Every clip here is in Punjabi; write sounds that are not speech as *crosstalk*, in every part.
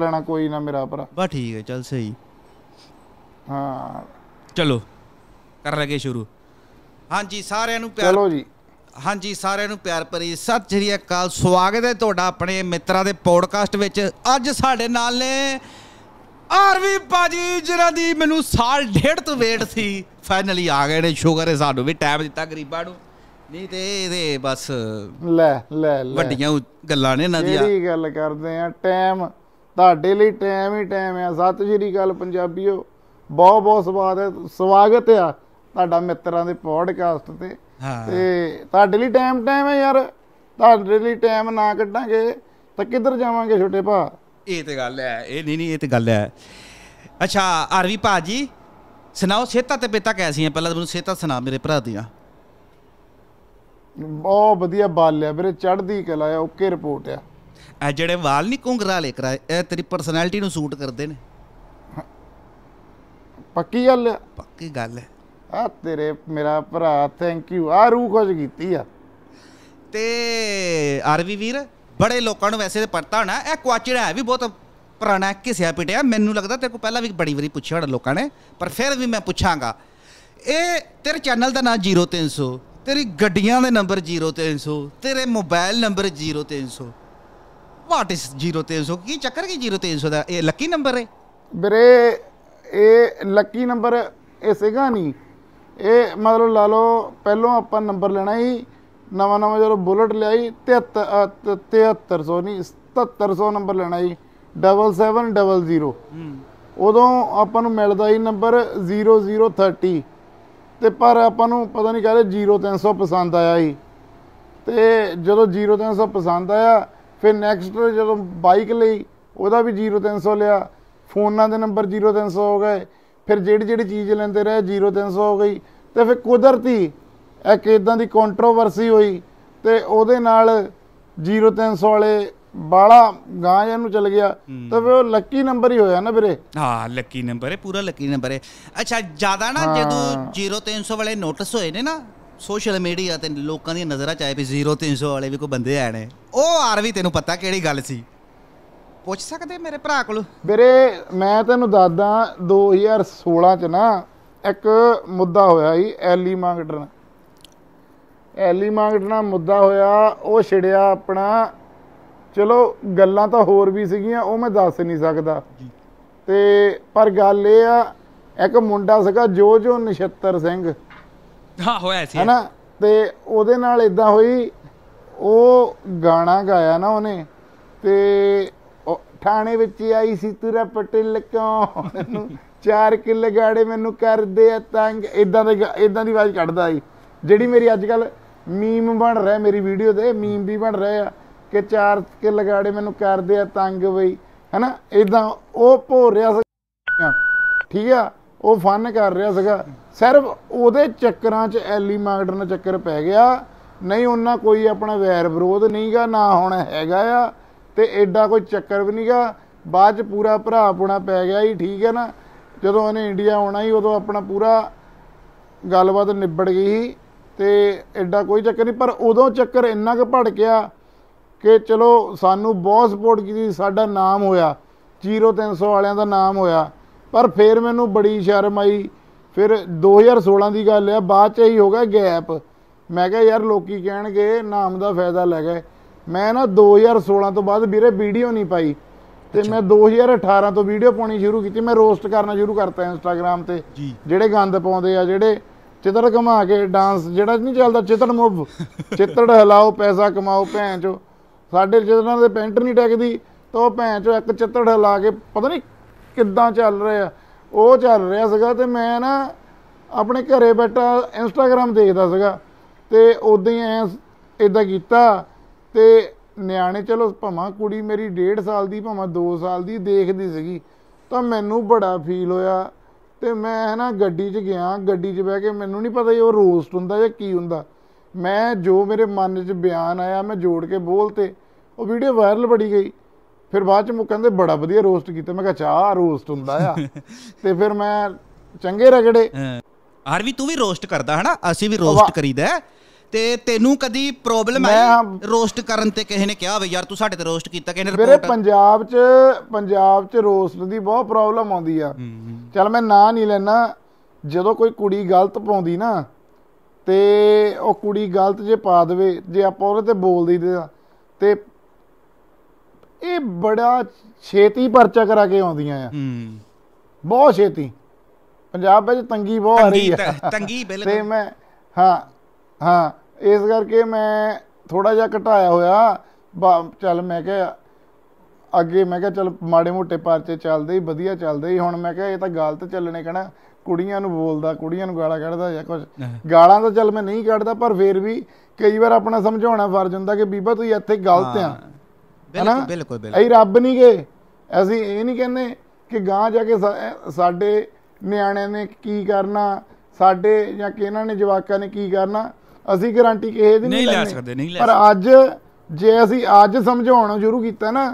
ਲੈਣਾ ਕੋਈ ਨਾ ਮੇਰਾ ਭਰਾ ਬਾ ਠੀਕ ਹੈ ਚੱਲ ਸਹੀ ਹਾਂ ਚਲੋ ਕਰ ਲਗੇ ਸ਼ੁਰੂ ਹਾਂਜੀ ਸਾਰਿਆਂ ਨੂੰ ਪਿਆਰ ਚਲੋ ਜੀ ਹਾਂਜੀ ਸਾਰਿਆਂ ਨੂੰ ਪਿਆਰ ਭਰੀ ਸਤਿ ਸ਼੍ਰੀ ਅਕਾਲ ਸਵਾਗਤ ਹੈ ਤੁਹਾਡਾ ਆਪਣੇ ਮਿੱਤਰਾਂ ਦੇ ਪੋਡਕਾਸਟ ਵਿੱਚ ਅੱਜ ਸਾਡੇ ਨਾਲ ਨੇ ਆਰਵੀ ਪਾਜੀ ਜਿਹਨਾਂ ਦੀ ਮੈਨੂੰ ਸਾਲ ਡੇਢ ਤੋਂ ਵੇਟ ਸੀ ਫਾਈਨਲੀ ਆ ਗਏ ਨੇ ਸ਼ੁਗਰ ਹੈ ਸਾਨੂੰ ਵੀ ਟਾਈਮ ਦਿੱਤਾ ਗਰੀਬਾਂ ਨੂੰ ਨਹੀਂ ਤੇ ਇਹਦੇ ਬਸ ਲੈ ਲੈ ਲੈ ਵੱਡੀਆਂ ਗੱਲਾਂ ਨੇ ਇਹਨਾਂ ਦੀਆਂ ਜਿਹੜੀ ਗੱਲ ਕਰਦੇ ਆ ਟਾਈਮ ਤੁਹਾਡੇ ਲਈ ਟਾਈਮ ਹੀ ਟਾਈਮ ਆ ਸਤਿ ਸ਼੍ਰੀ ਅਕਾਲ ਪੰਜਾਬੀਓ ਬਹੁਤ ਬਹੁਤ ਸਵਾਗਤ ਹੈ ਸਵਾਗਤ ਆ ਤੁਹਾਡਾ ਮਿੱਤਰਾਂ ਦੇ ਪੋਡਕਾਸਟ ਤੇ ਤੇ ਤੁਹਾਡੇ ਲਈ ਟਾਈਮ ਟਾਈਮ ਹੈ ਯਾਰ ਤੁਹਾਡੇ ਲਈ ਟਾਈਮ ਨਾ ਕੱਢਾਂਗੇ ਤਾਂ ਕਿੱਧਰ ਜਾਵਾਂਗੇ ਛੋਟੇ ਭਾ ਇਹ ਤੇ ਗੱਲ ਹੈ ਇਹ ਨਹੀਂ ਨਹੀਂ ਇਹ ਤੇ ਗੱਲ ਹੈ ਅੱਛਾ ਆਰਵੀ ਭਾਜੀ ਸੁਣਾਓ ਸਿਹਤਾਂ ਤੇ ਕੈਸੀ ਕੈਸੀਆਂ ਪਹਿਲਾਂ ਮੈਨੂੰ ਸਿਹਤਾਂ ਸੁਣਾ ਮੇਰੇ ਭਰਾ ਦੀਆਂ ਬਹੁਤ ਵਧੀਆ ਬਾਲਿਆ ਵੀਰੇ ਚੜ੍ਹਦੀ ਕਲਾ ਆ ਓਕੇ ਰਿਪੋਰਟ ਆ ਇਹ ਜਿਹੜੇ ਵਾਲ ਨਹੀਂ ਕੁੰਗਰਾ ਲੈ ਕਰਾ ਇਹ ਤੇਰੀ ਪਰਸਨੈਲਿਟੀ ਨੂੰ ਸੂਟ ਕਰਦੇ ਨੇ ਪੱਕੀ ਗੱਲ ਹੈ ਪੱਕੀ ਗੱਲ ਹੈ ਆ ਤੇਰੇ ਮੇਰਾ ਭਰਾ ਥੈਂਕ ਯੂ ਆ ਰੂਹ ਕੁਝ ਕੀਤੀ ਆ ਤੇ ਆਰਵੀ ਵੀਰ ਬੜੇ ਲੋਕਾਂ ਨੂੰ ਵੈਸੇ ਪੜਤਾ ਹੋਣਾ ਇਹ ਕੁਆਚੜਾ ਹੈ ਵੀ ਬਹੁਤ ਪੁਰਾਣਾ ਕਿਸਿਆ ਪਿਟਿਆ ਮੈਨੂੰ ਲੱਗਦਾ ਤੇਰੇ ਕੋ ਪਹਿਲਾਂ ਵੀ ਬੜੀ ਵਾਰੀ ਪੁੱਛਿਆ ਹੋਣਾ ਲੋਕਾਂ ਨੇ ਪਰ ਫਿਰ ਵੀ ਮੈਂ ਪੁੱਛਾਂਗਾ ਇਹ ਤੇਰੇ ਚੈਨਲ ਦਾ ਨਾਮ 0300 ਤੇਰੀ ਗੱਡੀਆਂ ਦੇ ਨੰਬਰ 0300 ਤੇਰੇ ਮੋਬਾਈਲ ਨੰਬਰ 0300 ਵਾਟ ਇਸ 0300 ਕੀ ਚੱਕਰ ਕੀ 0300 ਦਾ ਇਹ ਲੱਕੀ ਨੰਬਰ ਹੈ ਵੀਰੇ ਇਹ ਲੱਕੀ ਨੰਬਰ ਇਹ ਸਿਗਾ ਨਹੀਂ ਇਹ ਮਤਲਬ ਲਾ ਲਓ ਪਹਿਲੋਂ ਆਪਾਂ ਨੰਬਰ ਲੈਣਾ ਹੀ ਨਵਾਂ ਨਵਾਂ ਜਦੋਂ ਬੁਲਟ ਲਿਆਈ 73 7300 ਨਹੀਂ 7700 ਨੰਬਰ ਲੈਣਾ ਹੀ 7700 ਉਦੋਂ ਆਪਾਂ ਨੂੰ ਮਿਲਦਾ ਹੀ ਨੰਬਰ 0030 ਤੇ ਪਰ ਆਪਾਂ ਨੂੰ ਪਤਾ ਨਹੀਂ ਕਹਿੰਦੇ 0300 ਪਸੰਦ ਆਇਆ ਹੀ ਤੇ ਜਦੋਂ 0300 ਪਸੰਦ ਆਇਆ ਫਿਰ ਨੈਕਸਟ ਜਦੋਂ ਬਾਈਕ ਲਈ ਉਹਦਾ ਵੀ 0300 ਲਿਆ ਫੋਨਾਂ ਦੇ ਨੰਬਰ 0300 ਹੋ ਗਏ ਫਿਰ ਜਿਹੜੀ ਜਿਹੜੀ ਚੀਜ਼ ਲੈਂਦੇ ਰਹੇ 0300 ਹੋ ਗਈ ਤੇ ਫਿਰ ਕੁਦਰਤੀ ਇੱਕ ਇਦਾਂ ਦੀ ਕੰਟਰੋਵਰਸੀ ਹੋਈ ਤੇ ਉਹਦੇ ਨਾਲ 0300 ਵਾਲੇ ਬਾਲਾ ਗਾਂ ਜਾਂ ਨੂੰ ਚਲ ਗਿਆ ਤਾਂ ਉਹ ਲੱਕੀ ਨੰਬਰ ਹੀ ਹੋਇਆ ਨਾ ਵੀਰੇ ਹਾਂ ਲੱਕੀ ਨੰਬਰ ਹੈ ਪੂਰਾ ਲੱਕੀ ਨੰਬਰ ਹੈ ਅੱਛਾ ਜਿਆਦਾ ਨਾ ਜਦੋਂ 0300 ਵਾਲੇ ਨੋਟਿਸ ਹੋਏ ਨੇ ਨਾ ਸੋਸ਼ਲ ਮੀਡੀਆ ਤੇ ਲੋਕਾਂ ਦੀਆਂ ਨਜ਼ਰਾਂ ਚ ਆਏ ਵੀ 0 300 ਵਾਲੇ ਵੀ ਕੋਈ ਬੰਦੇ ਆਣੇ ਉਹ ਆਰ ਵੀ ਤੈਨੂੰ ਪਤਾ ਕਿਹੜੀ ਗੱਲ ਸੀ ਪੁੱਛ ਸਕਦੇ ਮੇਰੇ ਭਰਾ ਕੋਲ ਵੀਰੇ ਮੈਂ ਤੈਨੂੰ ਦੱਸਦਾ 2016 ਚ ਨਾ ਇੱਕ ਮੁੱਦਾ ਹੋਇਆ ਸੀ ਐਲੀ ਮਾਂਗਟਨ ਐਲੀ ਨਾਲ ਮੁੱਦਾ ਹੋਇਆ ਉਹ ਛਿੜਿਆ ਆਪਣਾ ਚਲੋ ਗੱਲਾਂ ਤਾਂ ਹੋਰ ਵੀ ਸੀਗੀਆਂ ਉਹ ਮੈਂ ਦੱਸ ਨਹੀਂ ਸਕਦਾ ਤੇ ਪਰ ਗੱਲ ਇਹ ਆ ਇੱਕ ਮੁੰਡਾ ਸੀਗਾ ਜੋ ਜੋ ਨਛੱਤਰ ਸਿੰਘ ਹਾਂ ਹੋਇਆ ਸੀ ਹੈਨਾ ਤੇ ਉਹਦੇ ਨਾਲ ਇਦਾਂ ਹੋਈ ਉਹ ਗਾਣਾ ਗਾਇਆ ਨਾ ਉਹਨੇ ਤੇ ਥਾਣੇ ਵਿੱਚ ਆਈ ਸੀ ਤੇਰਾ ਪਟਿਲ ਕਿਉਂ ਚਾਰ ਕਿੱਲੇ ਗਾੜੇ ਮੈਨੂੰ ਕਰਦੇ ਆ ਤੰਗ ਇਦਾਂ ਦੇ ਇਦਾਂ ਦੀ ਆਵਾਜ਼ ਕੱਢਦਾ ਸੀ ਜਿਹੜੀ ਮੇਰੀ ਅੱਜ ਕੱਲ ਮੀਮ ਬਣ ਰਿਹਾ ਮੇਰੀ ਵੀਡੀਓ ਤੇ ਮੀਮ ਵੀ ਬਣ ਰਿਹਾ ਕਿ ਚਾਰ ਕਿੱਲੇ ਗਾੜੇ ਮੈਨੂੰ ਕਰਦੇ ਆ ਤੰਗ ਬਈ ਹੈਨਾ ਇਦਾਂ ਉਹ ਭੋਰ ਰਿਹਾ ਠੀਕ ਆ ਉਹ ਫਨ ਕਰ ਰਿਹਾ ਸੀਗਾ ਸਿਰਫ ਉਹਦੇ ਚੱਕਰਾਂ 'ਚ ਐਲੀ ਮਾਰਡਨ ਦਾ ਚੱਕਰ ਪੈ ਗਿਆ ਨਹੀਂ ਉਹਨਾਂ ਕੋਈ ਆਪਣਾ ਵੈਰ ਵਿਰੋਧ ਨਹੀਂਗਾ ਨਾ ਹੁਣ ਹੈਗਾ ਆ ਤੇ ਐਡਾ ਕੋਈ ਚੱਕਰ ਵੀ ਨਹੀਂਗਾ ਬਾਅਦ 'ਚ ਪੂਰਾ ਭਰਾ ਪੁਣਾ ਪੈ ਗਿਆ ਹੀ ਠੀਕ ਹੈ ਨਾ ਜਦੋਂ ਉਹਨੇ ਇੰਡੀਆ ਆਉਣਾ ਹੀ ਉਦੋਂ ਆਪਣਾ ਪੂਰਾ ਗੱਲਬਾਤ ਨਿਬੜ ਗਈ ਤੇ ਐਡਾ ਕੋਈ ਚੱਕਰ ਨਹੀਂ ਪਰ ਉਦੋਂ ਚੱਕਰ ਇੰਨਾ ਕਿ ਭੜ ਗਿਆ ਕਿ ਚਲੋ ਸਾਨੂੰ ਬਹੁਤ ਸਪੋਰਟ ਕੀਤੀ ਸਾਡਾ ਨਾਮ ਹੋਇਆ 0300 ਵਾਲਿਆਂ ਦਾ ਨਾਮ ਹੋਇਆ ਪਰ ਫਿਰ ਮੈਨੂੰ ਬੜੀ ਸ਼ਰਮ ਆਈ ਫਿਰ 2016 ਦੀ ਗੱਲ ਆ ਬਾਅਦ ਚ ਹੀ ਹੋ ਗਿਆ ਗੈਪ ਮੈਂ ਕਿਹਾ ਯਾਰ ਲੋਕੀ ਕਹਿਣਗੇ ਨਾਮ ਦਾ ਫਾਇਦਾ ਲੈ ਗਏ ਮੈਂ ਨਾ 2016 ਤੋਂ ਬਾਅਦ ਵੀਰੇ ਵੀਡੀਓ ਨਹੀਂ ਪਾਈ ਤੇ ਮੈਂ 2018 ਤੋਂ ਵੀਡੀਓ ਪਾਉਣੀ ਸ਼ੁਰੂ ਕੀਤੀ ਮੈਂ ਰੋਸਟ ਕਰਨਾ ਸ਼ੁਰੂ ਕਰਤਾ ਇੰਸਟਾਗ੍ਰam ਤੇ ਜਿਹੜੇ ਗੰਦ ਪਾਉਂਦੇ ਆ ਜਿਹੜੇ ਚਿੱਤਰ ਘਮਾ ਕੇ ਡਾਂਸ ਜਿਹੜਾ ਨਹੀਂ ਚੱਲਦਾ ਚਿੱਤਰ ਮੁੱਭ ਚਿੱਤਰ ਹਲਾਓ ਪੈਸਾ ਕਮਾਓ ਭੈਣ ਚੋ ਸਾਡੇ ਜਿਹਨਾਂ ਦੇ ਪੈਂਟ ਨਹੀਂ ਟਿਕਦੀ ਤਾਂ ਉਹ ਭੈਣ ਚੋ ਇੱਕ ਚਿੱਤਰ ਹਲਾ ਕੇ ਪਤਾ ਨਹੀਂ ਕਿੱਦਾਂ ਚੱਲ ਰਿਹਾ ਉਹ ਚੱਲ ਰਿਹਾ ਸੀਗਾ ਤੇ ਮੈਂ ਨਾ ਆਪਣੇ ਘਰੇ ਬੈਠਾ ਇੰਸਟਾਗ੍ਰam ਦੇਖਦਾ ਸੀਗਾ ਤੇ ਉਦੋਂ ਹੀ ਐ ਇਦਾਂ ਕੀਤਾ ਤੇ ਨਿਆਣੇ ਚਲੋ ਭਮਾ ਕੁੜੀ ਮੇਰੀ 1.5 ਸਾਲ ਦੀ ਭਮਾ 2 ਸਾਲ ਦੀ ਦੇਖਦੀ ਸੀਗੀ ਤਾਂ ਮੈਨੂੰ ਬੜਾ ਫੀਲ ਹੋਇਆ ਤੇ ਮੈਂ ਨਾ ਗੱਡੀ 'ਚ ਗਿਆ ਗੱਡੀ 'ਚ ਬਹਿ ਕੇ ਮੈਨੂੰ ਨਹੀਂ ਪਤਾ ਇਹ ਉਹ ਰੋਸਟ ਹੁੰਦਾ ਜਾਂ ਕੀ ਹੁੰਦਾ ਮੈਂ ਜੋ ਮੇਰੇ ਮਨ 'ਚ ਬਿਆਨ ਆਇਆ ਮੈਂ ਜੋੜ ਕੇ ਬੋਲਤੇ ਉਹ ਵੀਡੀਓ ਵਾਇਰਲ ਬੜੀ ਗਈ ਫਿਰ ਬਾਅਦ ਚ ਉਹ ਕਹਿੰਦੇ ਬੜਾ ਵਧੀਆ ਰੋਸਟ ਕੀਤਾ ਮੈਂ ਕਿਹਾ ਚਾਹ ਰੋਸਟ ਹੁੰਦਾ ਆ *laughs* ਤੇ ਫਿਰ ਮੈਂ ਚੰਗੇ ਰਗੜੇ ਹਰ ਵੀ ਤੂੰ ਵੀ ਰੋਸਟ ਕਰਦਾ ਹਨਾ ਅਸੀਂ ਵੀ ਰੋਸਟ ਕਰੀਦਾ ਤੇ ਤੈਨੂੰ ਕਦੀ ਪ੍ਰੋਬਲਮ ਆਈ ਰੋਸਟ ਕਰਨ ਤੇ ਕਿਸੇ ਨੇ ਕਿਹਾ ਵੇ ਯਾਰ ਤੂੰ ਸਾਡੇ ਤੇ ਰੋਸਟ ਕੀਤਾ ਕਿਸੇ ਨੇ ਰਿਪੋਰਟ ਮੇਰੇ ਪੰਜਾਬ 'ਚ ਪੰਜਾਬ 'ਚ ਰੋਸਟ ਦੀ ਬਹੁਤ ਪ੍ਰੋਬਲਮ ਆਉਂਦੀ ਆ ਚਲ ਮੈਂ ਨਾਂ ਨਹੀਂ ਲੈਣਾ ਜਦੋਂ ਕੋਈ ਕੁੜੀ ਗਲਤ ਪਾਉਂਦੀ ਨਾ ਤੇ ਉਹ ਕੁੜੀ ਗਲਤ ਜੇ ਪਾ ਦੇਵੇ ਜੇ ਆਪਾਂ ਉਹਦੇ ਤੇ ਬੋਲ ਦਈਦੇ ਤੇ ਇਹ ਬੜਾ ਛੇਤੀ ਪਰਚਾ ਕਰਾ ਕੇ ਆਉਂਦੀਆਂ ਆ ਹੂੰ ਬਹੁਤ ਛੇਤੀ ਪੰਜਾਬ ਵਿੱਚ ਤੰਗੀ ਬਹੁਤ ਆ ਰਹੀ ਹੈ ਤੰਗੀ ਬਿਲਕੁਲ ਤੇ ਮੈਂ ਹਾਂ ਹਾਂ ਇਸ ਕਰਕੇ ਮੈਂ ਥੋੜਾ ਜਿਹਾ ਘਟਾਇਆ ਹੋਇਆ ਚੱਲ ਮੈਂ ਕਿਹਾ ਅੱਗੇ ਮੈਂ ਕਿਹਾ ਚੱਲ ਮਾੜੇ ਮੋਟੇ ਪਰਚੇ ਚੱਲਦੇ ਹੀ ਵਧੀਆ ਚੱਲਦੇ ਹੀ ਹੁਣ ਮੈਂ ਕਿਹਾ ਇਹ ਤਾਂ ਗਲਤ ਚੱਲਣੇ ਕਹਣਾ ਕੁੜੀਆਂ ਨੂੰ ਬੋਲਦਾ ਕੁੜੀਆਂ ਨੂੰ ਗਾਲਾਂ ਕੱਢਦਾ ਜਾਂ ਕੁਝ ਗਾਲਾਂ ਤਾਂ ਚੱਲ ਮੈਂ ਨਹੀਂ ਕੱਢਦਾ ਪਰ ਫੇਰ ਵੀ ਕਈ ਵਾਰ ਆਪਣਾ ਸਮਝਾਉਣਾ ਫਰਜ਼ ਹੁੰਦਾ ਕਿ ਬੀਬਾ ਤੁਸੀਂ ਇੱਥੇ ਗਲਤ ਆ ਬਿਲਕੁਲ ਬਿਲਕੁਲ ਅਸੀਂ ਰੱਬ ਨਹੀਂ ਗਏ ਅਸੀਂ ਇਹ ਨਹੀਂ ਕਹਿੰਦੇ ਕਿ ਗਾਂ ਜਾ ਕੇ ਸਾਡੇ ਨਿਆਣਿਆਂ ਨੇ ਕੀ ਕਰਨਾ ਸਾਡੇ ਜਾਂ ਕਿ ਇਹਨਾਂ ਨੇ ਜਵਾਕਾਂ ਨੇ ਕੀ ਕਰਨਾ ਅਸੀਂ ਗਾਰੰਟੀ ਕਿਸੇ ਦੀ ਨਹੀਂ ਲੈ ਸਕਦੇ ਨਹੀਂ ਲੈ ਪਰ ਅੱਜ ਜੇ ਅਸੀਂ ਅੱਜ ਸਮਝਾਉਣਾ ਸ਼ੁਰੂ ਕੀਤਾ ਨਾ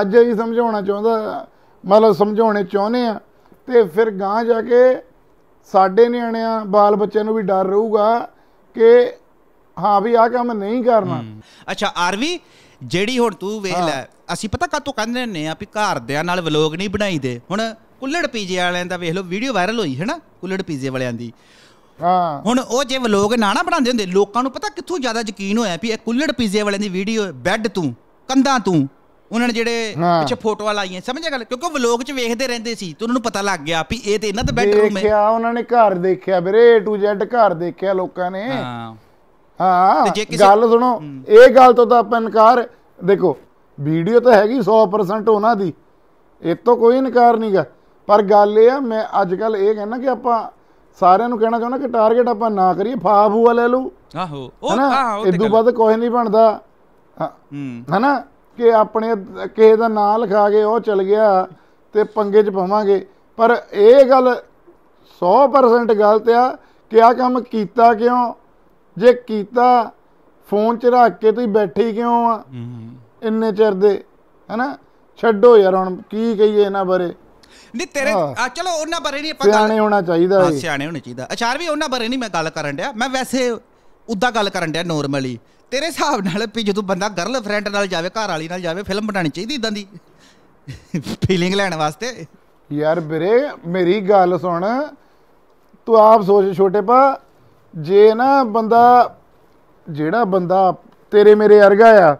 ਅੱਜ ਹੀ ਸਮਝਾਉਣਾ ਚਾਹੁੰਦਾ ਮਤਲਬ ਸਮਝਾਉਣੇ ਚਾਹੁੰਦੇ ਆ ਤੇ ਫਿਰ ਗਾਂ ਜਾ ਕੇ ਸਾਡੇ ਨਿਆਣਿਆਂ ਬਾਲ ਬੱਚਿਆਂ ਨੂੰ ਵੀ ਡਰ ਰਹੂਗਾ ਕਿ ਹਾਂ ਵੀ ਆ ਕੰਮ ਨਹੀਂ ਕਰਨਾ ਅੱਛਾ ਆਰਵੀ ਜਿਹੜੀ ਹੁਣ ਤੂੰ ਵੇਖ ਲੈ ਅਸੀਂ ਪਤਾ ਕਾਤੋਂ ਕਹਿੰਦੇ ਨੇ ਆ ਵੀ ਘਰ ਦੇ ਨਾਲ ਵਲੋਗ ਨਹੀਂ ਬਣਾਈਦੇ ਹੁਣ ਕੁੱਲੜ ਪੀਜੇ ਵਾਲਿਆਂ ਦਾ ਵੇਖ ਲਓ ਵੀਡੀਓ ਵਾਇਰਲ ਹੋਈ ਹੈ ਨਾ ਕੁੱਲੜ ਪੀਜੇ ਵਾਲਿਆਂ ਦੀ ਹਾਂ ਹੁਣ ਉਹ ਜੇ ਵਲੋਗ ਨਾ ਨਾ ਬਣਾਉਂਦੇ ਹੁੰਦੇ ਲੋਕਾਂ ਨੂੰ ਪਤਾ ਕਿੱਥੋਂ ਜ਼ਿਆਦਾ ਯਕੀਨ ਹੋਇਆ ਵੀ ਇਹ ਕੁੱਲੜ ਪੀਜੇ ਵਾਲਿਆਂ ਦੀ ਵੀਡੀਓ ਹੈ ਬੈੱਡ ਤੂੰ ਕੰਧਾਂ ਤੂੰ ਉਹਨਾਂ ਨੇ ਜਿਹੜੇ ਪਿੱਛੇ ਫੋਟੋਆਂ ਲਾਈਆਂ ਸਮਝਿਆ ਗੱਲ ਕਿਉਂਕਿ ਉਹ ਵਲੋਗ 'ਚ ਵੇਖਦੇ ਰਹਿੰਦੇ ਸੀ ਤੇ ਉਹਨਾਂ ਨੂੰ ਪਤਾ ਲੱਗ ਗਿਆ ਵੀ ਇਹ ਤੇ ਇਹਨਾਂ ਦਾ ਬੈੱਡਰੂਮ ਹੈ ਦੇਖਿਆ ਉਹਨਾਂ ਨੇ ਘਰ ਦੇਖਿਆ ਵੀਰੇ A to Z ਘਰ ਦੇਖਿਆ ਲੋਕਾਂ ਨੇ ਹਾਂ ਹਾਂ ਗੱਲ ਸੁਣੋ ਇਹ ਗੱਲ ਤੋਂ ਤਾਂ ਆਪਾਂ ਇਨਕਾਰ ਦੇਖੋ ਵੀਡੀਓ ਤਾਂ ਹੈਗੀ 100% ਉਹਨਾਂ ਦੀ ਇਹ ਤੋਂ ਕੋਈ ਇਨਕਾਰ ਨਹੀਂਗਾ ਪਰ ਗੱਲ ਇਹ ਆ ਮੈਂ ਅੱਜ ਕੱਲ ਇਹ ਕਹਿੰਦਾ ਕਿ ਆਪਾਂ ਸਾਰਿਆਂ ਨੂੰ ਕਹਿਣਾ ਚਾਹੁੰਦਾ ਕਿ ਟਾਰਗੇਟ ਆਪਾਂ ਨਾ ਕਰੀਏ ਫਾਫੂਆ ਲੈ ਲੂ ਆਹੋ ਉਹ ਇਹ ਤੋਂ ਬਾਅਦ ਕੋਈ ਨਹੀਂ ਬਣਦਾ ਹਨਾ ਕਿ ਆਪਣੇ ਕਿਸੇ ਦਾ ਨਾਂ ਲਿਖਾ ਕੇ ਉਹ ਚਲ ਗਿਆ ਤੇ ਪੰਗੇ 'ਚ ਪਾਵਾਂਗੇ ਪਰ ਇਹ ਗੱਲ 100% ਗਲਤ ਆ ਕਿ ਆ ਕੰਮ ਕੀਤਾ ਕਿਉਂ ਜੇ ਕੀਤਾ ਫੋਨ ਚ ਰੱਖ ਕੇ ਤੁਸੀਂ ਬੈਠੀ ਕਿਉਂ ਆ ਇੰਨੇ ਚਿਰ ਦੇ ਹੈਨਾ ਛੱਡੋ ਯਾਰ ਹੁਣ ਕੀ ਕਹੀਏ ਇਹਨਾਂ ਬਾਰੇ ਨਹੀਂ ਤੇਰੇ ਆ ਚਲੋ ਉਹਨਾਂ ਬਾਰੇ ਨਹੀਂ ਆਪਾਂ ਸਿਆਣੇ ਹੋਣਾ ਚਾਹੀਦਾ ਹੈ ਸਿਆਣੇ ਹੋਣੇ ਚਾਹੀਦਾ ਅਚਾਰ ਵੀ ਉਹਨਾਂ ਬਾਰੇ ਨਹੀਂ ਮੈਂ ਗੱਲ ਕਰਨ ਡਿਆ ਮੈਂ ਵੈਸੇ ਉਦਾਂ ਗੱਲ ਕਰਨ ਡਿਆ ਨੋਰਮਲੀ ਤੇਰੇ ਹਿਸਾਬ ਨਾਲ ਵੀ ਜਦੋਂ ਬੰਦਾ ਗਰਲ ਫਰੈਂਡ ਨਾਲ ਜਾਵੇ ਘਰ ਵਾਲੀ ਨਾਲ ਜਾਵੇ ਫਿਲਮ ਬਣਾਣੀ ਚਾਹੀਦੀ ਇਦਾਂ ਦੀ ਫੀਲਿੰਗ ਲੈਣ ਵਾਸਤੇ ਯਾਰ ਵੀਰੇ ਮੇਰੀ ਗੱਲ ਸੁਣ ਤੂੰ ਆਪ ਸੋਚ ਛੋਟੇ ਪਾ ਜੇ ਨਾ ਬੰਦਾ ਜਿਹੜਾ ਬੰਦਾ ਤੇਰੇ ਮੇਰੇ ਅਰਗਾ ਆ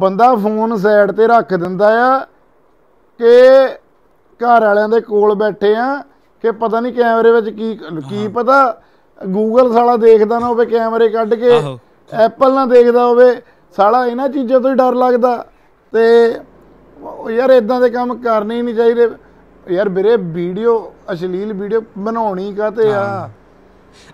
ਬੰਦਾ ਫੋਨ ਸਾਈਡ ਤੇ ਰੱਖ ਦਿੰਦਾ ਆ ਕਿ ਘਰ ਵਾਲਿਆਂ ਦੇ ਕੋਲ ਬੈਠੇ ਆ ਕਿ ਪਤਾ ਨਹੀਂ ਕੈਮਰੇ ਵਿੱਚ ਕੀ ਕੀ ਪਤਾ ਗੂਗਲ ਸਾਲਾ ਦੇਖਦਾ ਨਾ ਹੋਵੇ ਕੈਮਰੇ ਕੱਢ ਕੇ ਐਪਲ ਨਾ ਦੇਖਦਾ ਹੋਵੇ ਸਾਲਾ ਇਹਨਾਂ ਚੀਜ਼ਾਂ ਤੋਂ ਹੀ ਡਰ ਲੱਗਦਾ ਤੇ ਯਾਰ ਇਦਾਂ ਦੇ ਕੰਮ ਕਰਨੇ ਹੀ ਨਹੀਂ ਚਾਹੀਦੇ ਯਾਰ ਵੀਰੇ ਵੀਡੀਓ ਅਸ਼ਲੀਲ ਵੀਡੀਓ ਬਣਾਉਣੀ ਕਾਤੇ ਆ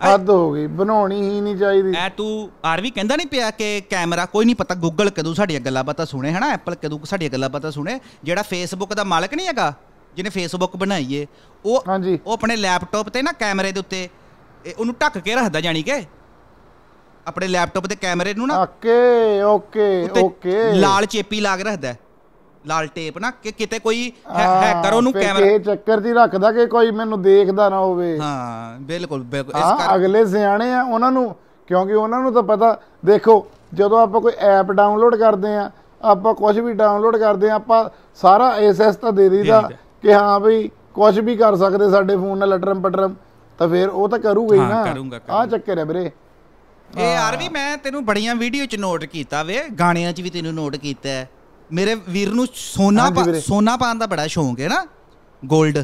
ਹੱਦ ਹੋ ਗਈ ਬਣਾਉਣੀ ਹੀ ਨਹੀਂ ਚਾਹੀਦੀ ਐ ਤੂੰ ਆਰ ਵੀ ਕਹਿੰਦਾ ਨਹੀਂ ਪਿਆ ਕਿ ਕੈਮਰਾ ਕੋਈ ਨਹੀਂ ਪਤਾ ਗੂਗਲ ਕਦੋਂ ਸਾਡੀਆਂ ਗੱਲਾਂ ਬਾਤਾਂ ਸੁਣੇ ਹਨਾ ਐਪਲ ਕਦੋਂ ਸਾਡੀਆਂ ਗੱਲਾਂ ਬਾਤਾਂ ਸੁਣੇ ਜਿਹੜਾ ਫੇਸਬੁੱਕ ਦਾ ਮਾਲਕ ਨਹੀਂ ਹੈਗਾ ਜਿਹਨੇ ਫੇਸਬੁੱਕ ਬਣਾਈ ਏ ਉਹ ਉਹ ਆਪਣੇ ਲੈਪਟਾਪ ਤੇ ਨਾ ਕੈਮਰੇ ਦੇ ਉੱਤੇ ਉਹਨੂੰ ਢੱਕ ਕੇ ਰੱਖਦਾ ਜਾਨੀ ਕਿ ਆਪਣੇ ਲੈਪਟਾਪ ਤੇ ਕੈਮਰੇ ਨੂੰ ਨਾ ਓਕੇ ਓਕੇ ਓਕੇ ਲਾਲ ਚੇਪੀ ਲਾ ਕੇ ਰੱਖਦਾ ਲਾਲ ਟੇਪ ਨਾ ਕਿ ਕਿਤੇ ਕੋਈ ਹੈਕਰ ਉਹਨੂੰ ਕੈਮਰਾ ਇਹ ਚੱਕਰ ਦੀ ਰੱਖਦਾ ਕਿ ਕੋਈ ਮੈਨੂੰ ਦੇਖਦਾ ਨਾ ਹੋਵੇ ਹਾਂ ਬਿਲਕੁਲ ਬਿਲਕੁਲ ਇਸ ਕਰਕੇ ਅਗਲੇ ਸਿਆਣੇ ਆ ਉਹਨਾਂ ਨੂੰ ਕਿਉਂਕਿ ਉਹਨਾਂ ਨੂੰ ਤਾਂ ਪਤਾ ਦੇਖੋ ਜਦੋਂ ਆਪਾਂ ਕੋਈ ਐਪ ਡਾਊਨਲੋਡ ਕਰਦੇ ਆ ਆਪਾਂ ਕੁਝ ਵੀ ਡਾਊਨਲੋਡ ਕਰਦੇ ਆ ਆਪਾਂ ਸਾਰਾ ਐਸਐਸ ਤਾਂ ਦੇ ਦਈਦਾ ਕਿ ਹਾਂ ਵੀ ਕੁਝ ਵੀ ਕਰ ਸਕਦੇ ਸਾਡੇ ਫੋਨ ਨਾਲ ਲਟਰਮ ਪਟਰਮ ਤਾਂ ਫਿਰ ਉਹ ਤਾਂ ਕਰੂਗਾ ਹੀ ਨਾ ਆ ਚੱਕਰ ਹੈ ਵੀਰੇ ਇਹ ਯਾਰ ਵੀ ਮੈਂ ਤੈਨੂੰ ਬੜੀਆਂ ਵੀਡੀਓ ਚ ਨੋਟ ਕੀਤਾ ਵੇ ਗਾਣਿਆਂ ਚ ਵੀ ਤੈਨੂੰ ਨੋਟ ਕੀਤਾ ਹੈ ਮੇਰੇ ਵੀਰ ਨੂੰ ਸੋਨਾ ਸੋਨਾ ਪਾਣ ਦਾ ਬੜਾ ਸ਼ੌਂਕ ਹੈ ਨਾ 골ਡ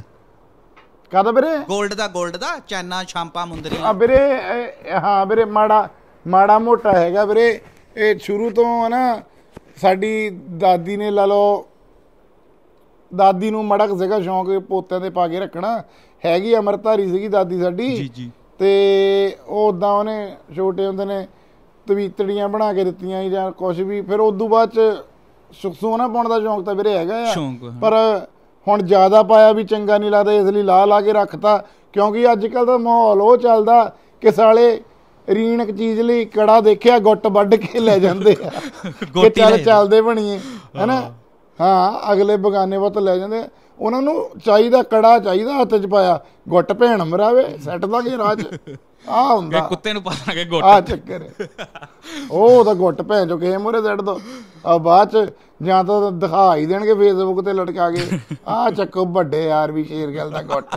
ਕਾਦਾ ਵੀਰੇ 골ਡ ਦਾ 골ਡ ਦਾ ਚੈਨਾ ਸ਼ਾਂਪਾ ਮੁੰਦਰੀ ਆ ਵੀਰੇ ਹਾਂ ਵੀਰੇ ਮਾੜਾ ਮਾੜਾ ਮੋਟਾ ਹੈਗਾ ਵੀਰੇ ਇਹ ਸ਼ੁਰੂ ਤੋਂ ਨਾ ਸਾਡੀ ਦਾਦੀ ਨੇ ਲਾ ਲੋ ਦਾਦੀ ਨੂੰ ਮੜਕ ਜਗਾ ਸ਼ੌਂਕ ਪੋਤਿਆਂ ਦੇ ਪਾ ਕੇ ਰੱਖਣਾ ਹੈਗੀ ਅਮਰਤਾਰੀ ਸੀਗੀ ਦਾਦੀ ਸਾਡੀ ਜੀ ਜੀ ਤੇ ਉਹ ਉਦਾਂ ਉਹਨੇ ਛੋਟੇ ਹੁੰਦੇ ਨੇ ਤਵੀਤੜੀਆਂ ਬਣਾ ਕੇ ਦਿੱਤੀਆਂ ਜਾਂ ਕੁਝ ਵੀ ਫਿਰ ਉਸ ਤੋਂ ਬਾਅਦ ਚ ਸੋਨਾ ਪਾਉਣ ਦਾ ਸ਼ੌਂਕ ਤਾਂ ਵੀਰੇ ਹੈਗਾ ਆ ਪਰ ਹੁਣ ਜ਼ਿਆਦਾ ਪਾਇਆ ਵੀ ਚੰਗਾ ਨਹੀਂ ਲੱਗਦਾ ਇਸ ਲਈ ਲਾ ਲਾ ਕੇ ਰੱਖਤਾ ਕਿਉਂਕਿ ਅੱਜ ਕੱਲ ਦਾ ਮਾਹੌਲ ਉਹ ਚੱਲਦਾ ਕਿ ਸਾਲੇ ਰੀਣਕ ਚੀਜ਼ ਲਈ ਕੜਾ ਦੇਖਿਆ ਗੁੱਟ ਵੱਢ ਕੇ ਲੈ ਜਾਂਦੇ ਆ *laughs* ਗੋਤੀ ਚੱਲ ਚੱਲਦੇ ਬਣੀਏ ਹੈਨਾ ਹਾਂ ਅਗਲੇ ਬਗਾਨੇ ਵੱਤ ਲੈ ਜਾਂਦੇ ਉਹਨਾਂ ਨੂੰ ਚਾਹੀਦਾ ਕੜਾ ਚਾਹੀਦਾ ਹੱਥ 'ਚ ਪਾਇਆ ਗੁੱਟ ਭੈਣ ਮਰਾਵੇ ਸੈੱਟ ਦਾ ਕੀ ਰਾਜ *laughs* ਆ ਹੁੰਦਾ ਕੁੱਤੇ ਨੂੰ ਕਿ ਗੁੱਟ ਆ ਚੱਕਰ ਉਹ ਤਾਂ ਗੁੱਟ ਭੈਣ ਜੋ ਗੇਮ ਉਰੇ ਜੜ ਦੋ ਆ ਬਾਅਦ ਚ ਜਾਂ ਤਾਂ ਦਿਖਾ ਹੀ ਦੇਣਗੇ ਫੇਸਬੁੱਕ ਤੇ ਲਟਕਾ ਕੇ ਆ ਚੱਕੋ ਵੱਡੇ ਆਰਵੀ ਸ਼ੇਰ ਗੱਲ ਦਾ ਗੁੱਟ